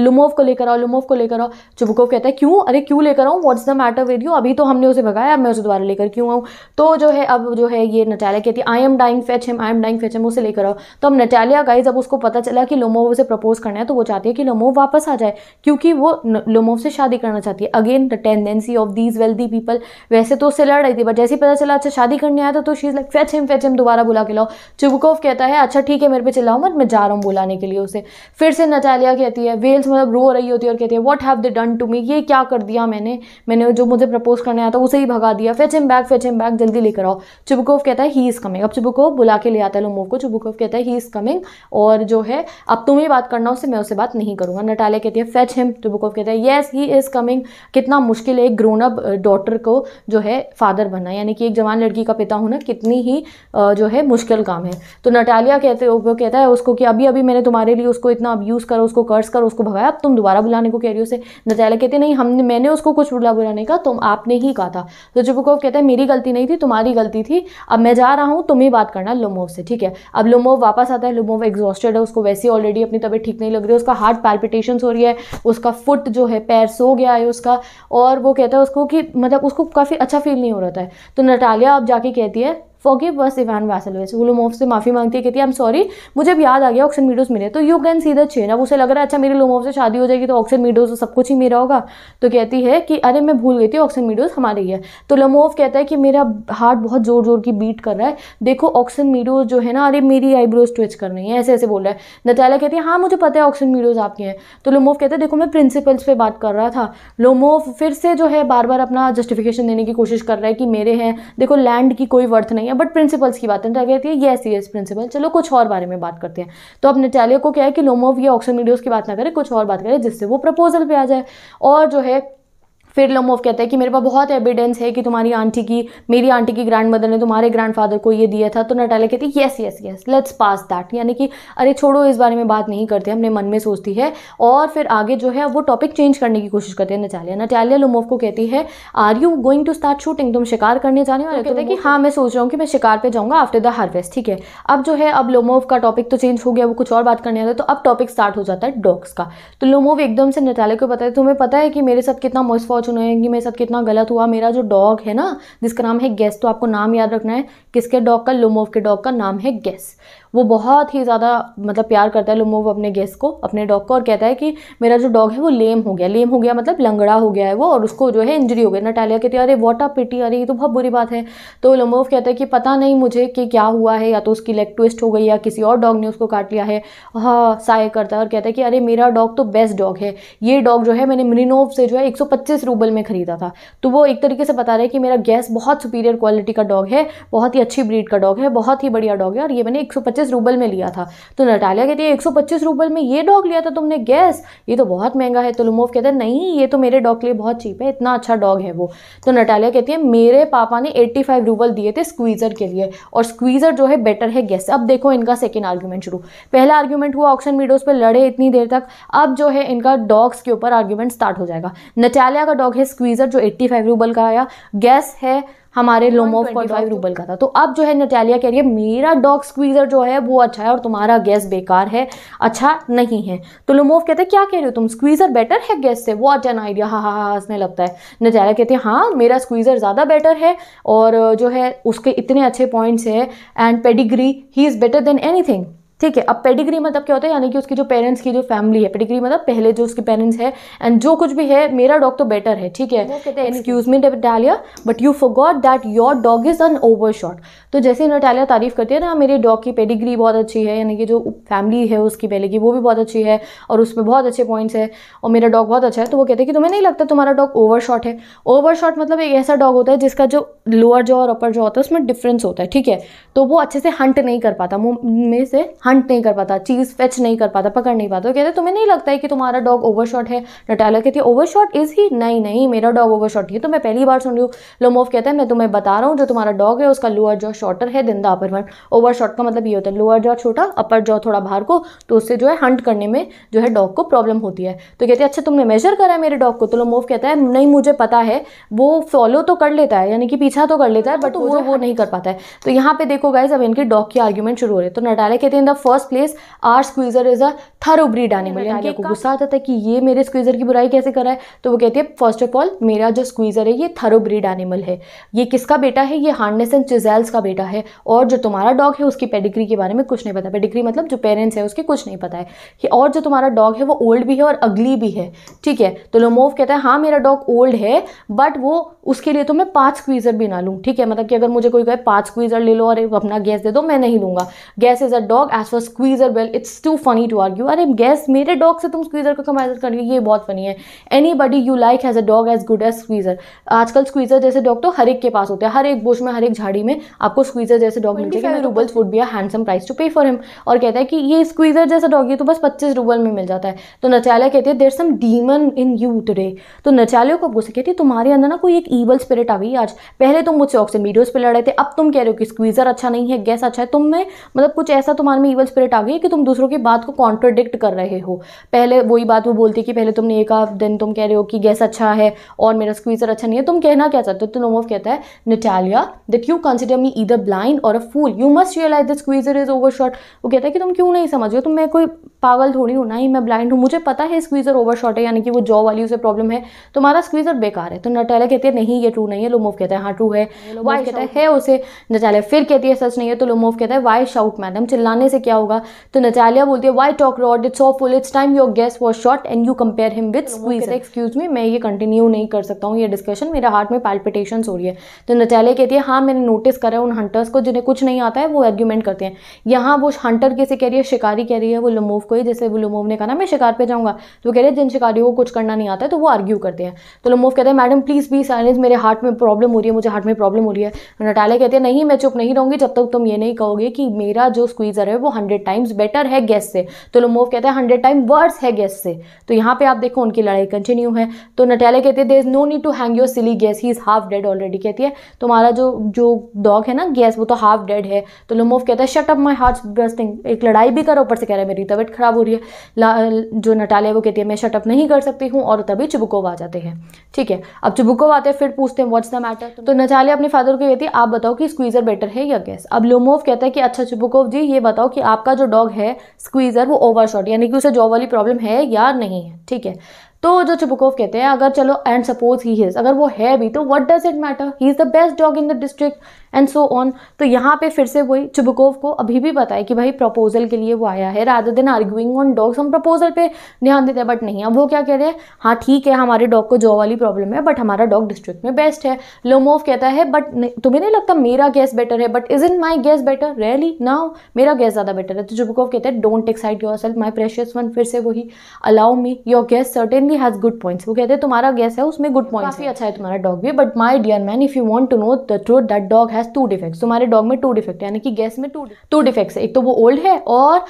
लुमोव को लेकर आओ लुमोव को लेकर आओ चुबकोव कहता है क्यों अरे क्यों लेकर आऊँ what's the matter with you अभी तो हमने उसे भगाया अब मैं उसे दोबारा लेकर क्यों आऊँ तो जो है अब जो है ये नटालिया कहती है I am dying fetch him I am dying fetch him उसे लेकर आओ तो अब नटालिया गाइज अब उसको पता चला कि लोमोव उसे प्रपोज करना है तो वो चाहती है कि लोमोव वापस आ जाए क्योंकि वो लोमोव से शादी करना चाहती है again the tendency of these wealthy people वैसे तो उससे लड़ रही थी बट जैसे ही पता चला अच्छा शादी करने आया था तो she's like fetch him fetch him दोबारा बुला के लाओ चुबकोव कहता है अच्छा ठीक है मेरे पे चिल्लाओ मत मैं जा रहा हूँ बुलाने के लिए उसे फिर से नटालिया कहती है वेल्स मतलब रो रही होती है और कहती है है what have they done to me ये क्या कर दिया मैंने मैंने जो मुझे प्रपोज करने आया था उसे ही भगा दिया fetch him back fetch him back जल्दी लेकर आओ चुबकोव कहता है ही इज़ कमिंग अब चुबकोव बुला के ले आता है लोमोव को चुबकोव कहता है ही इज़ कमिंग और जो है अब तुम ही बात करना उससे मैं उससे बात नहीं करूँगा नटाले कहती है फेच हिम चुबकोव कहता है येस ही इज़ कमिंग कितना मुश्किल है एक ग्रोन अप डॉटर को जो है फादर बनना यानी कि एक जवान लड़की का पिता होना कितनी ही जो है मुश्किल काम है तो नटालिया कहते वो कहता है उसको कि अभी अभी मैंने तुम्हारे लिए उसको इतना अब्यूज़ करो उसको कर्ज करो उसको भगाया अब तुम दोबारा बुलाने को कैरियो उसे नतैला कहती है नहीं हमने मैंने उसको कुछ बुला बुरा नहीं कहा तुम आपने ही कहा था तो जुबकोव कहता है मेरी गलती नहीं थी तुम्हारी गलती थी अब मैं जा रहा हूँ तुम्हें बात करना लोमोव से ठीक है अब लोमोव वापस आता है लोमोव एग्जॉस्टेड है उसको वैसे ऑलरेडी अपनी तबीयत ठीक नहीं लग रही है उसका हार्ट पैल्पिटेशन हो रही है उसका फुट जो है पैर सो गया है उसका और वो कहता है उसको कि मतलब उसको काफ़ी अच्छा फील नहीं हो रहा था तो नटालिया अब जाके कहती है फॉगिव बस इवान वैसलवेस वो से माफ़ी मांगती है कहती है एम सॉरी मुझे अब याद आ गया ऑक्सन मीडोज मेरे तो you can see the chain अब उसे लग रहा है अच्छा मेरे लोमोव से शादी हो जाएगी तो ऑक्सन मीडोज तो सब कुछ ही मेरा होगा तो कहती है कि अरे मैं भूल गई थी ऑक्सन मीडोज हमारी ही है तो लमोव कहता है कि मेरा हार्ट बहुत ज़ोर ज़ोर की बीट कर रहा है देखो ऑक्सन मीडोज जो है ना अरे मेरी आईब्रोज ट्विच कर रही है ऐसे ऐसे बोल रहा है नटाला कहती है हाँ मुझे पता है ऑक्सन मीडोज आपके हैं तो लोमोव कहते हैं देखो मैं प्रिंसिपल्स पर बात कर रहा था लोमोव फिर से जो है बार बार अपना जस्टिफिकेशन देने की कोशिश कर रहा है कि मेरे हैं देखो लैंड की कोई वर्थ नहीं नहीं है बट प्रिंसिपल्स की बात है तो कहती है येस येस प्रिंसिपल चलो कुछ और बारे में बात करते हैं तो अब नेटालिया को क्या है कि लोमोव या ऑक्सन वीडियोज़ की बात ना करें कुछ और बात करें जिससे वो प्रपोजल पर आ जाए और जो है फिर लमोव कहता है कि मेरे पास बहुत एविडेंस है कि तुम्हारी आंटी की मेरी आंटी की ग्रैंड मदर ने तुम्हारे ग्रैंड फादर को ये दिया था तो नटाला कहती है yes yes yes let's pass that यानी कि अरे छोड़ो इस बारे में बात नहीं करते अपने मन में सोचती है और फिर आगे जो है वो टॉपिक चेंज करने की कोशिश करते हैं नटालिया नटालिया लोमोव को कहती है are you going to start shooting तुम शिकार करने जाने वाले कहते हैं कि तो हाँ मैं सोच रहा हूँ कि मैं शिकार पर जाऊँगा आफ्टर द हार्वेस्ट ठीक है अब जो है अब लोमोव का टॉपिक तो चेंज हो गया वो कुछ और बात करने है तो अब टॉपिक स्टार्ट हो जाता है डॉग्स का तो लोमोव एकदम से नटाले को पता है तुम्हें पता है कि मेरे साथ कितना मिसफॉर्च सोचने कि मेरे साथ कितना गलत हुआ मेरा जो डॉग है ना जिसका नाम है गैस तो आपको नाम याद रखना है किसके डॉग का लोमोव के डॉग का नाम है गैस वो बहुत ही ज़्यादा मतलब प्यार करता है लोमोव अपने गेस्ट को अपने डॉग को और कहता है कि मेरा जो डॉग है वो लेम हो गया लेम हो गया मतलब लंगड़ा हो गया है वो और उसको जो है इंजरी हो गई नटालिया कहती है अरे वॉट अ पिटी अरे ये तो बहुत बुरी बात है तो लोमोव कहता है कि पता नहीं मुझे कि क्या हुआ है या तो उसकी लेग ट्विस्ट हो गई या किसी और डॉग ने उसको काट लिया है हाँ साय करता है और कहता है कि अरे मेरा डॉग तो बेस्ट डॉग है ये डॉग जो है मैंने मिनिनोव से जो है एक रूबल में ख़रीदा था तो वो एक तरीके से बता रहा है कि मेरा गैस बहुत सुपीरियर क्वालिटी का डॉग है बहुत ही अच्छी ब्रीड का डॉग है बहुत ही बढ़िया डॉग है और ये मैंने एक 125 रूबल में लिया था तो नटालिया कहती है 125 रूबल में ये डॉग लिया था तुमने गैस ये तो बहुत महंगा है तो लुमोव कहता है नहीं ये तो मेरे डॉग के लिए बहुत चीप है इतना अच्छा डॉग है वो तो नटालिया कहती है मेरे पापा ने एट्टी रूबल दिए थे स्क्वीज़र के लिए और स्क्वीज़र जो है बेटर है गैस अब देखो इनका सेकेंड आर्ग्यूमेंट शुरू पहला आर्ग्यूमेंट हुआ ऑप्शन वीडियोज़ पर लड़े इतनी देर तक अब जो है इनका डॉग्स के ऊपर आर्ग्यूमेंट स्टार्ट हो जाएगा नटालिया का डॉग है स्क्वीज़र जो एट्टी रूबल का आया गैस है हमारे लोमो फोर्टी फाइव रूबल का था तो अब जो है नटालिया कह रही है मेरा डॉग स्क्वीज़र जो है वो अच्छा है और तुम्हारा गैस बेकार है अच्छा नहीं है तो लोमोव कहते हैं क्या कह रहे हो तुम स्क्वीज़र बेटर है गैस से अच्छा ना आइडिया हाँ हाँ हाँ हंसने लगता है नटालिया कहते हैं हाँ मेरा स्क्वीज़र ज़्यादा बेटर है और जो है उसके इतने अच्छे पॉइंट्स है and pedigree he is better than any ठीक है अब पेडिग्री मतलब क्या होता है यानी कि उसकी जो पेरेंट्स की जो फैमिली है पेडिग्री मतलब पहले जो उसके पेरेंट्स है एंड जो कुछ भी है मेरा डॉग तो बेटर है ठीक है excuse me Natalia but you forgot that your dog is an overshot तो जैसे डालिया तारीफ करती है ना मेरे डॉग की पेडिग्री बहुत अच्छी है यानी कि जो फैमिली है उसकी पहले की वो भी बहुत अच्छी है और उसमें बहुत अच्छे पॉइंट्स है और मेरा डॉग बहुत अच्छा है तो वो कहते हैं कि तुम्हें नहीं लगता तुम्हारा डॉग ओवर शॉट है ओवर शॉट मतलब एक ऐसा डॉग होता है जिसका जो लोअर जो और अपर जो होता है उसमें डिफरेंस होता है ठीक है तो वो अच्छे से हंट नहीं कर पाता मुँह में से हंट नहीं कर पाता चीज़ फेच नहीं कर पाता पकड़ नहीं पाता तो कहते तुम्हें नहीं लगता है कि तुम्हारा डॉग ओवरशॉट है नटाला कहती है ओवरशॉट इज़ ही नहीं नहीं मेरा डॉग ओवरशॉट ही तो मैं पहली बार सुन रही हूँ लोमोफ कहता है मैं तुम्हें बता रहा हूँ जो तुम्हारा डॉग है उसका लोअर जॉ शॉर्टर है दिन द अपर वन शॉट का मतलब ये होता है लोअर जॉ छोटा अपर जॉ थोड़ा बाहर को तो उससे जो है हंट करने में जो है डॉग को प्रॉब्लम होती है तो कहते हैं अच्छा तुमने मेजर करा है मेरे डॉग को तो लोमोफ कहता है नहीं मुझे पता है वो फॉलो तो कर लेता है यानी कि पीछा तो कर लेता है बट हाँ, तो वो वो नहीं कर पाता है तो यहाँ पे देखो गाइज अब इनके डॉग की आर्ग्यूमेंट शुरू हो रहे तो नटाला कहते हैं in the first place our Squeezer is a thoroughbred animal यानी कि गुस्सा आता था कि ये मेरे स्क्वीजर की बुराई कैसे कर रहा है तो वो कहती है फर्स्ट ऑफ ऑल मेरा जो स्क्वीजर है ये थरो ब्रीड एनिमल है ये किसका बेटा है ये हार्डनेस एंड चिजेल्स का बेटा है और जो तुम्हारा डॉग है उसकी पेडिग्री के बारे में कुछ नहीं पता पेडिग्री मतलब जो पेरेंट्स है उसके कुछ नहीं पता है कि और जो तुम्हारा डॉग है वो ओल्ड भी है और अगली भी है ठीक है तो लोमोव कहता है हाँ मेरा डॉग ओल्ड है बट वो उसके लिए तो मैं पाँच स्क्वीज़र भी ना लूँ ठीक है मतलब कि अगर मुझे कोई कहे पाँच स्क्वीज़र ले लो और अपना गैस दे दो मैं नहीं लूँगा Guess is a dog as as for Squeezer well it's too funny to argue अरे गैस मेरे डॉग से तुम स्क्वीजर को कंपेरिजन कर रही हो ये बहुत फनी है anybody you like has a dog as good as Squeezer आजकल स्क्वीजर जैसे डॉग तो हर एक के पास होते हैं हर एक बुश में हर एक झाड़ी में आपको स्क्वीजर जैसे डॉग मिल जाएगा roubles would be handsome price to pay for him और कहता है कि ये स्क्वीजर जैसा डॉग ये तो बस पच्चीस रूबल में मिल जाता है तो नचालिया कहती है there some demon in you today तो नचालियो को गुस्से कहती है तुम्हारे अंदर ना कोई एक ईवल स्पिरिट आ गई आज पहले तुम मुझसे ऑक्सीमीडियोज पर लड़े थे अब तुम कह रहे हो कि स्क्वीजर अच्छा नहीं है गैस अच्छा है तुम में मतलब कुछ ऐसा तुम्हारे में इवल स्पिरिट आ गई कि तुम दूसरों की बात को कॉन्ट्रोडिक्ट कर रहे हो पहले वही बात वो बोलती कि पहले तुमने ये कहा देन तुम कह रहे हो कि गैस अच्छा है और मेरा स्क्वीज़र अच्छा नहीं है तुम कहना क्या चाहते हो तो नोमोव कहता है Natalia that you consider me either blind or a fool you must realise the Squeezer is overshot वो कहता है कि तुम क्यों नहीं समझ रहे हो तुम मैं कोई पागल थोड़ी हूँ ना ही मैं ब्लाइंड हूँ मुझे पता है स्क्वीज़र ओवर शॉर्ट है यानी कि वो जॉब वाली उसे प्रॉब्लम है तुम्हारा स्क्वीज़र बेकार है तो नटालिया कहती है नहीं ये ट्रू नहीं है लोमोव कहता है हाँ ट्रू है वाई कहता है उसे नटालिया फिर कहती है सच नहीं है तो लोमोव कहता है वाई शाउट मैडम चिल्लाने से क्या होगा तो नटालिया बोलती है why talk rot it's awful it's time your Guess was shot and you compare him with Squeezer excuse me मैं ये कंटिन्यू नहीं कर सकता हूँ ये डिस्कशन मेरे हार्ट में पैल्पिटेशन हो रही है तो नटालिया कहती है हाँ मैंने नोटिस करा उन हंटर्स को जिन्हें कुछ नहीं आता है वो एग्यूमेंट करते हैं यहाँ वो हंटर कैसे कह रही है शिकारी कह रही है वो लमोव को ही जैसे वो लमोव ने कहा ना मैं शिकार पर जाऊँगा तो कह रहे हैं जिन शिकारियों को कुछ करना नहीं आता है तो वो आर्ग्यू करते हैं तो लमोव कहते हैं मैडम प्लीज़ बी साइलेंस मेरे हार्ट में प्रॉब्लम हो रही है मुझे हार्ट में प्रॉब्लम हो रही है तो नटालिया कहते हैं नहीं मैं चुप नहीं रहूँगी जब तक तुम ये नहीं कहोगे कि मेरा जो स्क्वीज़र है वो हंड्रेड टाइम्स बेटर है गैस से तो लोमोव कहता है हंड्रेड टाइम वर्स है गैस से तो यहाँ पे आप देखो उनकी लड़ाई कंटिन्यू है तो नटेले तो तो तो कहते हैं there is no need to hang your silly Guess he is half dead already कहती है तुम्हारा जो जो डॉग है ना गैस वो तो हाफ डेड है तो लोमोव कहता है shut up my heart bursting एक लड़ाई भी करो ऊपर से कह रहा है मेरी तबियत ख़राब हो रही है जो नटाले वो कहती है मैं शटअप नहीं कर सकती हूँ और तभी चुबुकोव आ जाते हैं ठीक है अब चुबुकोव आते हैं फिर पूछते हैं व्हाट्स द मैटर तो नटाले अपने फादर को कहती है आप बताओ कि स्क्वीज़र बेटर है या गैस अब लोमोव कहता है कि अच्छा चुबुकोव जी ये बताओ कि आपका जो डॉग है स्क्वीज़र वो ओवरशॉट यानी कि उसे जॉब वाली प्रॉब्लम है या नहीं है ठीक है तो जो चिबुकोव कहते हैं अगर चलो एंड सपोज ही इज़ अगर वो है भी तो what does it matter he is the best dog in the district and so on तो यहाँ पे फिर से वही चुबकोव को अभी भी पता है कि भाई प्रपोजल के लिए वो आया है rather than arguing on dogs हम प्रपोजल पे ध्यान देते हैं बट नहीं अब वो क्या कह रहे हैं हाँ ठीक है हमारे डॉग को जॉब वाली प्रॉब्लम है बट हमारा डॉग डिस्ट्रिक्ट में बेस्ट है लोमोव कहता है बट तुम्हें नहीं लगता मेरा गैस बेटर है but is in my Guess better really now मेरा गैस ज़्यादा बेटर है तो चुबकोव कहते हैं don't excite yourself my precious one फिर से वही allow me your Guess certainly has good points वो कहते हैं तुम्हारा गैस है उसमें गुड पॉइंट्स काफ़ी अच्छा है तुम्हारा डॉग भी but my dear man if you want to know the truth that dog has two defects तुम्हारे डॉग में टू डिफेक्ट यानी कि गैस में टू टू डिफेक्ट्स है एक तो वो ओल्ड है और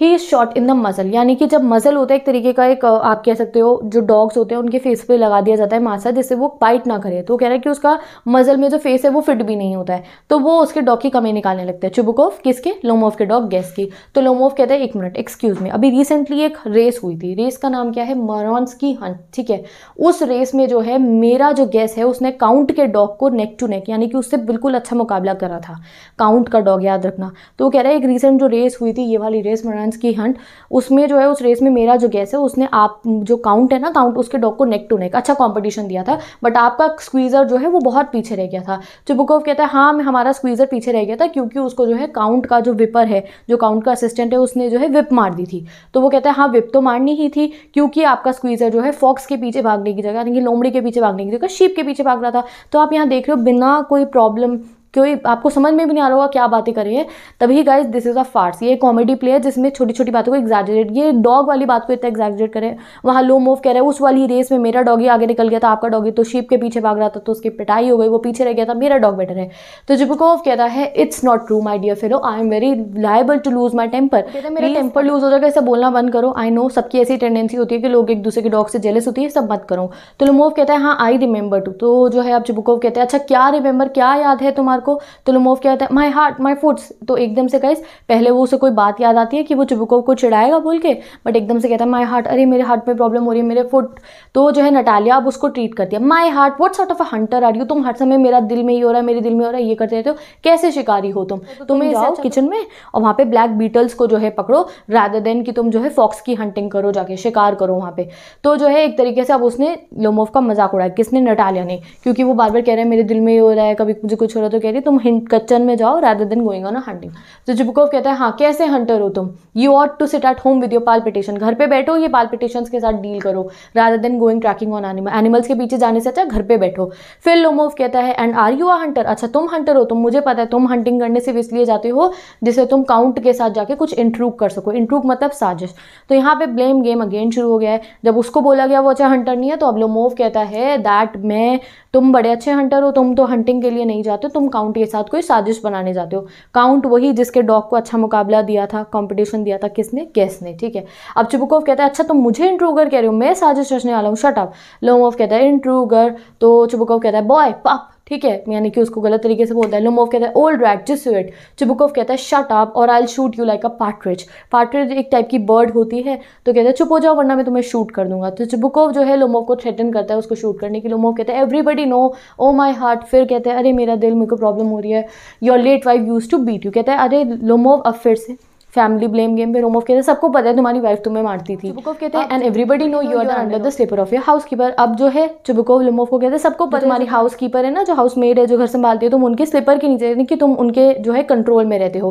he is shot in the muzzle यानी कि जब मज़ल होता है एक तरीके का एक आप कह सकते हो जो डॉग्स होते हैं उनके फेस पे लगा दिया जाता है मासा जिससे वो बाइट ना करे तो कह रहा है कि उसका मज़ल में जो फेस है वो फिट भी नहीं होता है तो वो उसके डॉग की कमी निकालने लगते हैं चुबकोफ किसके लोमोफ के डॉग गैस की तो लोमोफ कहते हैं एक मिनट एक्सक्यूज़ में अभी रिसेंटली एक रेस हुई थी रेस का नाम क्या है मरॉन्स की हंट ठीक है उस रेस में जो है मेरा जो गैस है उसने काउंट के डॉग को नेक टू नेक यानी कि उससे बिल्कुल अच्छा मुकाबला करा था काउंट का डॉग याद रखना तो कह रहा है एक रिसेंट जो रेस हुई थी ये वाली रेस मरान एयरलाइंस की हंट उसमें जो है उस रेस में मेरा जो गैस है उसने आप जो काउंट है ना काउंट उसके डॉग को नेक टू नेक अच्छा कॉम्पिटिशन दिया था बट आपका स्क्वीज़र जो है वो बहुत पीछे रह गया था चुबुकोव कहता है हाँ हमारा स्क्वीज़र पीछे रह गया था क्योंकि उसको जो है काउंट का जो विपर है जो काउंट का असिस्टेंट है उसने जो है विप मार दी थी तो वो कहता है हाँ विप तो मारनी ही थी क्योंकि आपका स्क्वीज़र जो है फॉक्स के पीछे भागने की जगह यानी कि लोमड़ी के पीछे भागने की जगह शीप के पीछे भाग रहा था तो आप यहाँ देख रहे हो बिना कोई प्रॉब्लम कोई आपको समझ में भी नहीं आ रहा होगा क्या बातें कर रही है तभी guys this is a farce ये कॉमेडी प्ले है जिसमें छोटी छोटी बातों को एग्जैजरेट ये डॉग वाली बात को इतना एग्जैजरेट करें वहाँ लो मूव कह रहे हैं उस वाली रेस में मेरा डॉगी आगे निकल गया था आपका डॉगी तो शीप के पीछे भाग रहा था तो उसकी पिटाई हो गई वो पीछे रह गया था मेरा डॉग बेटर है तो जिबकोव कहता है it's not true my dear fellow I am very liable to lose my temper मेरा टेम्पर लूज हो जाएगा ऐसा बोलना बंद करो आई नो सबकी ऐसी टेंडेंसी होती है कि लोग एक दूसरे के डॉग से जेलस होती है सब मत करो तो मूव कहता है हाँ आई रिमेंबर टू तो जो है आप जिबकोव कहते हैं अच्छा क्या रिमेंबर क्या याद है तुम्हारा कुमार को तो लुमोव क्या होता है माई हार्ट माई फूड्स तो एकदम से गाइस पहले वो उसे कोई बात याद आती है कि वो चुबकोव को चिड़ाएगा बोल के बट एकदम से कहता है माई हार्ट अरे मेरे हार्ट में प्रॉब्लम हो रही है मेरे फुट तो जो है नटालिया अब उसको ट्रीट करती है my heart what sort of a hunter are you तुम हर समय मेरा दिल में ही हो रहा है मेरे दिल में हो रहा है ये करते रहते हो कैसे शिकारी हो तुम तो तुम्हें जाओ किचन में और वहाँ पे ब्लैक बीटल्स को जो है पकड़ो रादर देन कि तुम जो है फॉक्स की हंटिंग करो जाके शिकार करो वहाँ पे तो जो है एक तरीके से अब उसने लोमोव का मजाक उड़ाया किसने नटालिया ने क्योंकि वो बार बार कह रहे हैं मेरे दिल में ही हो रहा है कभी मुझे कुछ हो रहा है तो कह रही तुम हिंट किचन में जाओ rather than going on hunting तो जुबकोव कहता है हाँ कैसे हंटर हो तुम you ought to sit at home with your palpitation घर पे बैठो ये पालपिटेशन के साथ डील करो rather than going tracking on animal animals के पीछे जाने से अच्छा घर पे बैठो फिर लोमोव कहता है and are you a hunter अच्छा तुम हंटर हो तुम मुझे पता है तुम हंटिंग करने सिर्फ इसलिए जाते हो जिससे तुम काउंट के साथ जाके कुछ इंट्रूव कर सको इंट्रूव मतलब साजिश तो यहाँ पे ब्लेम गेम अगेन शुरू हो गया है जब उसको बोला गया वो अच्छा हंटर नहीं है तो अब लोमोव कहता है दैट मैं तुम बड़े अच्छे हंटर हो तुम तो हंटिंग के लिए नहीं जाते हो तुम काउंट के साथ कोई साजिश बनाने जाते हो काउंट वही जिसके डॉग को अच्छा मुकाबला दिया था कॉम्पिटिशन दिया था किसने कैस ने ठीक है अब चुपकोव कहता है अच्छा तुम मुझे इंट्रूगर कह रहे हो मैं साजिश रचने वाला हूँ शटअप लोमोव कहता है इंट्रूगर तो चुपकोव कहता है बॉय पप ठीक है यानी कि उसको गलत तरीके से बोलता है लोमोव कहता है ओल्ड रैट जिसुएट चुबुकोव कहता है शट अप और I shoot you like a partridge partridge एक टाइप की बर्ड होती है तो कहता है चुप हो जाओ वरना मैं तुम्हें शूट कर दूंगा तो चुबुकोव जो है लोमोव को थ्रेटन करता है उसको शूट करने की लोमोव कहता है everybody know oh my heart फिर कहते हैं अरे मेरा दिल मेरे को प्रॉब्लम हो रही है your late wife used to beat you कहता है अरे लोमोव अब फिर से फैमिली ब्लेम गेम पे ऑफ कहते हैं सबको पता है तुम्हारी वाइफ तुम्हें मारती थी चुबकोव कहते हैं and everybody know you are under the slipper of your housekeeper अब जो है चुबकोव ऑफ को कहते हैं सबको पता तुम्हारी हाउस कीपर है ना जो हाउस मेड है जो घर संभालती है तुम उनके स्लीपर के नीचे कि तुम उनके जो है कंट्रोल में रहते हो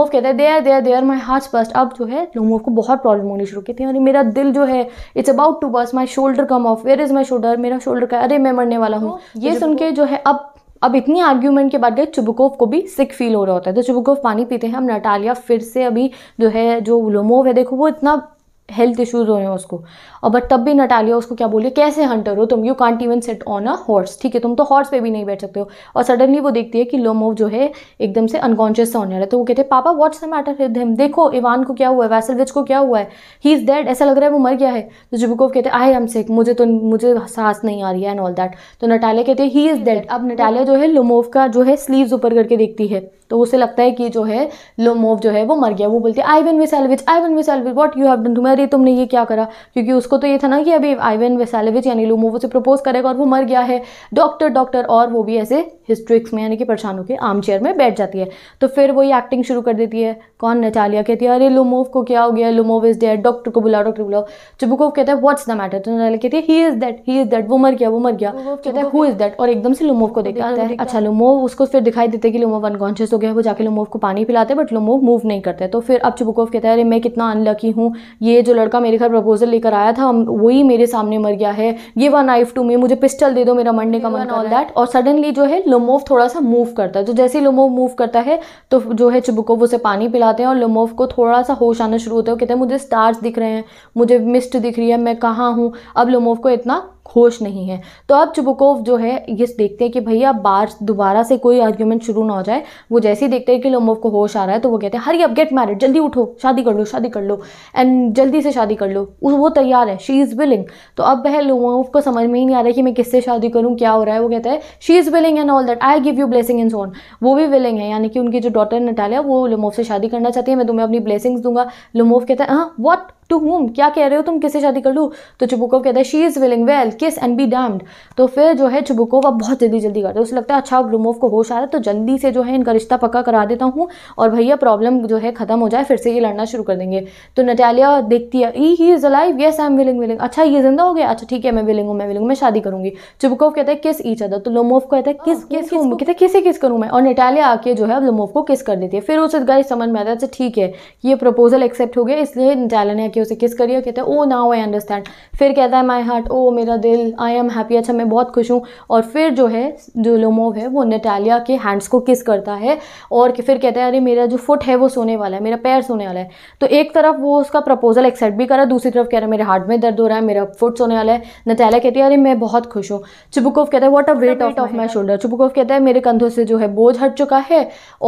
ऑफ कहते हैं they are they are they are my heart burst अब जो है ऑफ को बहुत प्रॉब्लम होनी शुरू की थी अरे मेरा दिल जो है it's about to burst my shoulder come off where is my shoulder मेरा शोल्डर का अरे मैं मरने वाला हूँ तो ये सुन के जो है अब अब इतनी आर्ग्यूमेंट के बाद गए चुबकोव को भी सिक फील हो रहा होता है तो चुबकोव पानी पीते हैं हम नटालिया फिर से अभी जो है जो लोमोव है देखो वो इतना हेल्थ इश्यूज हो रहे हैं उसको और बट तब भी नटालिया उसको क्या बोलिए कैसे हंटर हो तुम you can't even sit on a horse ठीक है तुम तो हॉर्स पे भी नहीं बैठ सकते हो और सडनली वो देखती है कि लोमोव जो है एकदम से अनकॉन्शियस होने वाला है तो वो कहते हैं पापा what's the matter with him देखो इवान को क्या हुआ है वैसलविच को क्या हुआ है ही इज़ डेड ऐसा लग रहा है वो मर गया है तो जुबकोव कहते हैं आई एम सिक मुझे तो मुझे सांस नहीं आ रही है एंड ऑल दैट तो नटालिया कहते हैं ही इज़ डेड अब नटालिया जो है लोमोव का जो है स्लीव ऊपर करके देखती है तो उसे लगता है कि जो है लोमोव जो है वो मर गया वो बोलती है Ivan Vasilyevich Ivan Vasilyevich what you have done to marry तुमने ये क्या करा क्योंकि उसको तो ये था ना कि अभी आई आईवन वेसेलोविच यानी लोमोव उसे प्रपोज करेगा और वो मर गया है डॉक्टर डॉक्टर और वो भी ऐसे हिस्ट्रिक्स में यानी कि परेशानों के आम चेयर में बैठ जाती है तो फिर वही एक्टिंग शुरू कर देती है कौन नचालिया कहती है अरे लोमोव को क्या हो गया लोमोव इज डेड डॉक्टर को बुलाओ डॉक्टर बुलाओ चुबुकोव कहता है व्हाट्स द मैटर तो नटालिया कहती है he is that he is that वो मर गया वो मर गया कहता है हु इज दैट और एकदम से लोमोव को देखता है अच्छा लोमोव उसको फिर दिखाई देते कि लोमोव अनकॉन्शियस हो जो है वो जाके लोमोव को पानी पिलाते हैं बट लोमोव मूव नहीं करते तो फिर अब चुबुकोव कहता है अरे मैं कितना अनलकी हूँ ये जो लड़का मेरे घर प्रपोजल लेकर आया था वही मेरे सामने मर गया है ये वन नाइफ टू मी मुझे पिस्टल दे दो मेरा मरने का मन ऑल दैट और सडनली जो है लोमोव थोड़ा सा मूव करता है तो जैसे ही लोमोव मूव करता है तो जो है चुबुकोव उसे पानी पिलाते हैं और लोमोव को थोड़ा सा होश आना शुरू होता है वो कहते हैं मुझे स्टार्स दिख रहे हैं मुझे मिस्ट दिख रही है मैं कहाँ हूँ अब लोमोव को इतना होश नहीं है तो अब चुबकोव जो है ये देखते हैं कि भैया बार दोबारा से कोई आर्ग्यूमेंट शुरू ना हो जाए वो जैसे ही देखते हैं कि लोमोव को होश आ रहा है तो वो कहते हैं हरी अब गेट मैरिड जल्दी उठो शादी कर लो शादी कर लो एंड जल्दी से शादी कर लो वो तैयार है शी इज़ विलिंग तो अब वह लोमोव को समझ में ही नहीं आ रहा है कि मैं किससे शादी करूँ क्या हो रहा है वो कहते हैं she is willing and all that I give you blessing in son वो भी विलिंग है यानी कि उनकी जो डॉटर नटालिया वो लोमोव से शादी करना चाहती है मैं तुम्हें अपनी ब्लेसिंग्स दूंगा लोमोव कहते हैं हाँ वॉट टू होम क्या कह रहे हो तुम किससे शादी कर लूँ तो चुबुको कहता है she is willing well kiss and be damned तो फिर जो है चुबुको वह बहुत जल्दी जल्दी करता है उसे लगता है अच्छा ग्रुमोव को होश आ रहा है तो जल्दी से जो है इनका रिश्ता पक्का करा देता हूँ और भैया प्रॉब्लम जो है ख़त्म हो जाए फिर से ये लड़ना शुरू कर देंगे तो नटालिया देखती है eh he is alive yes I am willing willing अच्छा ये जिंदा हो गया अच्छा ठीक है मैं विलिंग हूँ मैं विलिंग मैं शादी करूँगी चुबकोव कहता है किस ईच अदर तो लोमोव कहता है हाँ, किस किस कहते हैं किसे किस करूँ मैं और नटालिया आके जो है लोमोव को किस कर देती है फिर उसे गाय समझ में आता है अच्छा ठीक है ये प्रपोजल एक्सेप्ट हो गया इसलिए नटालिया ने आके के उसे किस करिए कहते हैं ओ नाउ आई अंडरस्टैंड फिर कहता है माई हार्ट ओ मेरा दिल आई एम हैप्पी अच्छा मैं बहुत खुश हूँ और फिर जो है जो लोमोव है वो नेटालिया के हैंड्स को किस करता है और फिर कहता है अरे मेरा जो फुट है वो सोने वाला है मेरा पैर सोने वाला है तो एक तरफ वो उसका प्रपोजल एक्सेप्ट भी करा दूसरी तरफ कह रहा है मेरे हार्ट में दर्द हो रहा है मेरा फुट सोने वाला है नटालिया कहती है अरे मैं बहुत खुश हूँ चुबुकोव कहता है what a weight off off my shoulder Chubukov कहता है मेरे कंधों से जो है बोझ हट चुका है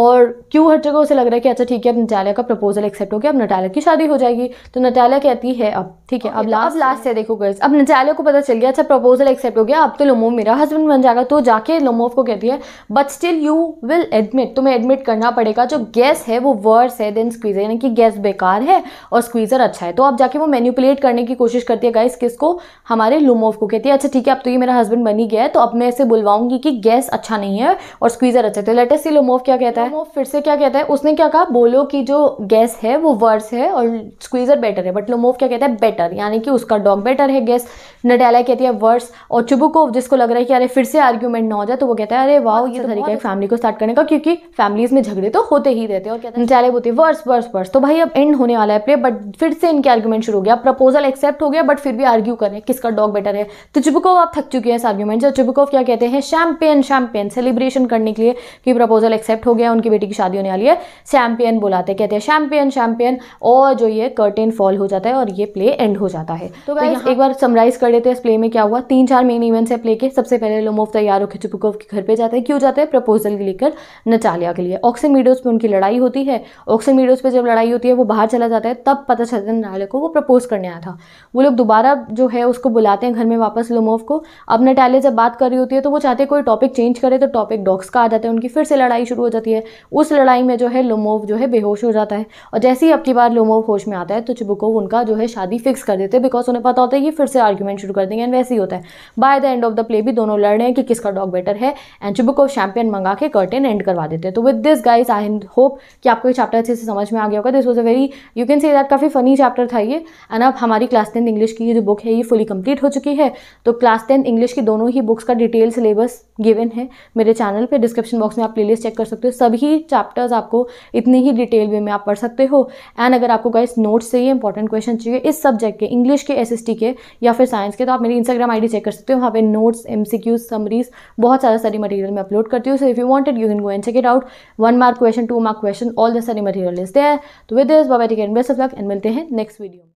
और क्यों हट चुका उसे लग रहा है कि अच्छा ठीक है अब नटालिया का प्रपोजल एक्सेप्ट हो गया अब नटालिया की शादी हो जाएगी तो नटालिया नजालिया कहती है अब ठीक है अब लास्ट तो लास्ट है देखो गर्ल्स अब नजालिया को पता चल गया अच्छा प्रपोजल एक्सेप्ट हो गया अब तो लोमोव मेरा हस्बैंड बन जाएगा तो जाके लोमोव को कहती है but still you will admit तुम्हें एडमिट करना पड़ेगा जो गैस है वो वर्स है देन स्क्वीजर यानी कि गैस बेकार है और स्क्वीजर अच्छा है तो अब जाके वो मैन्यूपुलेट करने की कोशिश करती है गाइस किसको हमारे लोमोव को कहती है अच्छा ठीक है अब तो ये मेरा हस्बैंड बनी गया है तो अब मैं इसे बुलवाऊंगी कि गैस अच्छा नहीं है और स्क्वीजर अच्छा तो लेटेस्ट सी लोमोव क्या कहता है फिर से क्या कहता है उसने क्या कहा बोलो कि जो गैस है वो वर्स है और स्क्वीजर बेटर है है बट लोमोव क्या कहता है बेटर यानी कि उसका डॉग बेटर है गेस नडेला कहती है वर्स और चुबुकोव जिसको लग रहा है कि अरे फिर से आर्ग्यूमेंट ना हो जाए तो वो कहता है अरे वाह ये तो तरीका है फैमिली अच्छा। को स्टार्ट करने का क्योंकि फैमिलीज में झगड़े तो होते ही रहते हैं और कहते हैं नडेला बोलते हैं वर्स वर्स वर्स तो भाई अब एंड होने वाला है प्ले बट फिर से इनके आर्ग्यूमेंट शुरू हो गया प्रपोजल एक्सेप्ट हो गया बट फिर भी आर्ग्यू करें किसका डॉग बेटर है तो चुबुकोव आप थक चुके हैं इस आर्ग्यूमेंट से चुबुकोव क्या कहते हैं शैम्पियन शैम्पियन सेलिब्रेशन करने के लिए कि प्रपोजल एक्सेप्ट हो गया उनकी बेटी की शादी होने वाली है शैम्पियन बुलाते कहते हैं शैम्पियन शैम्पियन और जो ये कर्टेन फॉल हो जाता है और ये प्ले एंड हो जाता है तो गाइस तो एक बार समराइज कर लेते हैं इस प्ले में क्या हुआ तीन चार मेन इवेंट्स है प्ले के सबसे पहले लोमोव तैयार होकर चुपकोव के घर पे जाते हैं क्यों जाते हैं प्रपोजल लेकर नचालिया के लिए ऑक्सन मीडोज पर उनकी लड़ाई होती है ऑक्सन मीडोज पर जब लड़ाई होती है वो बाहर चला जाता है तब पता चलता है नटालिया को वो प्रपोज करने आया था वो लोग दोबारा जो है उसको बुलाते हैं घर में वापस लोमोव को अब नटालिया जब बात कर रही होती है तो वो चाहते हैं कोई टॉपिक चेंज करे तो टॉपिक डॉग्स का आ जाता है उनकी फिर से लड़ाई शुरू हो जाती है उस लड़ाई में जो है लोमोव जो है बेहोश हो जाता है और जैसे ही अब की बार लोमोव होश में आता है तो चुबुक को उनका जो है शादी फिक्स कर देते हैं बिकॉज उन्हें पता होता है कि फिर से आर्ग्यूमेंट शुरू कर देंगे एंड वैसे ही होता है by the end of the play भी दोनों लड़ रहे हैं कि किसका डॉग बेटर है एंड चुबुक ऑफ शैम्पियन मंगा के कर्टेन एंड करवा देते हैं तो with this guys I hope कि आपको ये चैप्टर अच्छे से समझ में आ गया होगा this was a very you can see that काफ़ी फनी चैप्टर था ये एंड अब हमारी क्लास टेंथ इंग्लिश की जो बुक है ये फुली कंप्लीट हो चुकी है तो क्लास टेंथ इंग्लिश की दोनों ही बुक्स का डिटेल सिलेबस गिवन है मेरे चैनल पर डिस्क्रिप्शन बॉक्स में आप प्ले चेक कर सकते हो सभी चैप्टर्स आपको इतनी ही डिटेल वे में आप पढ़ सकते हो एंड अगर आपको गाइस नोट्स चाहिए इंपॉर्टेंट इंपॉर्टेंट क्वेश्चन चाहिए इस सब्जेक्ट के इंग्लिश के एस के या फिर साइंस के तो आप मेरी इंस्टाग्राम आई चेक कर सकते हो वहाँ पे नोट्स एम समरीज बहुत सारा सारी मटेरियल मैं अपलोड करती हूँ so if you wanted you can go and check it out one mark question two mark question all the सारी मटेरियल इज देयर तो विद दिस बाबा टी कैन बेस्ट ऑफ लक एंड मिलते हैं नेक्स्ट वीडियो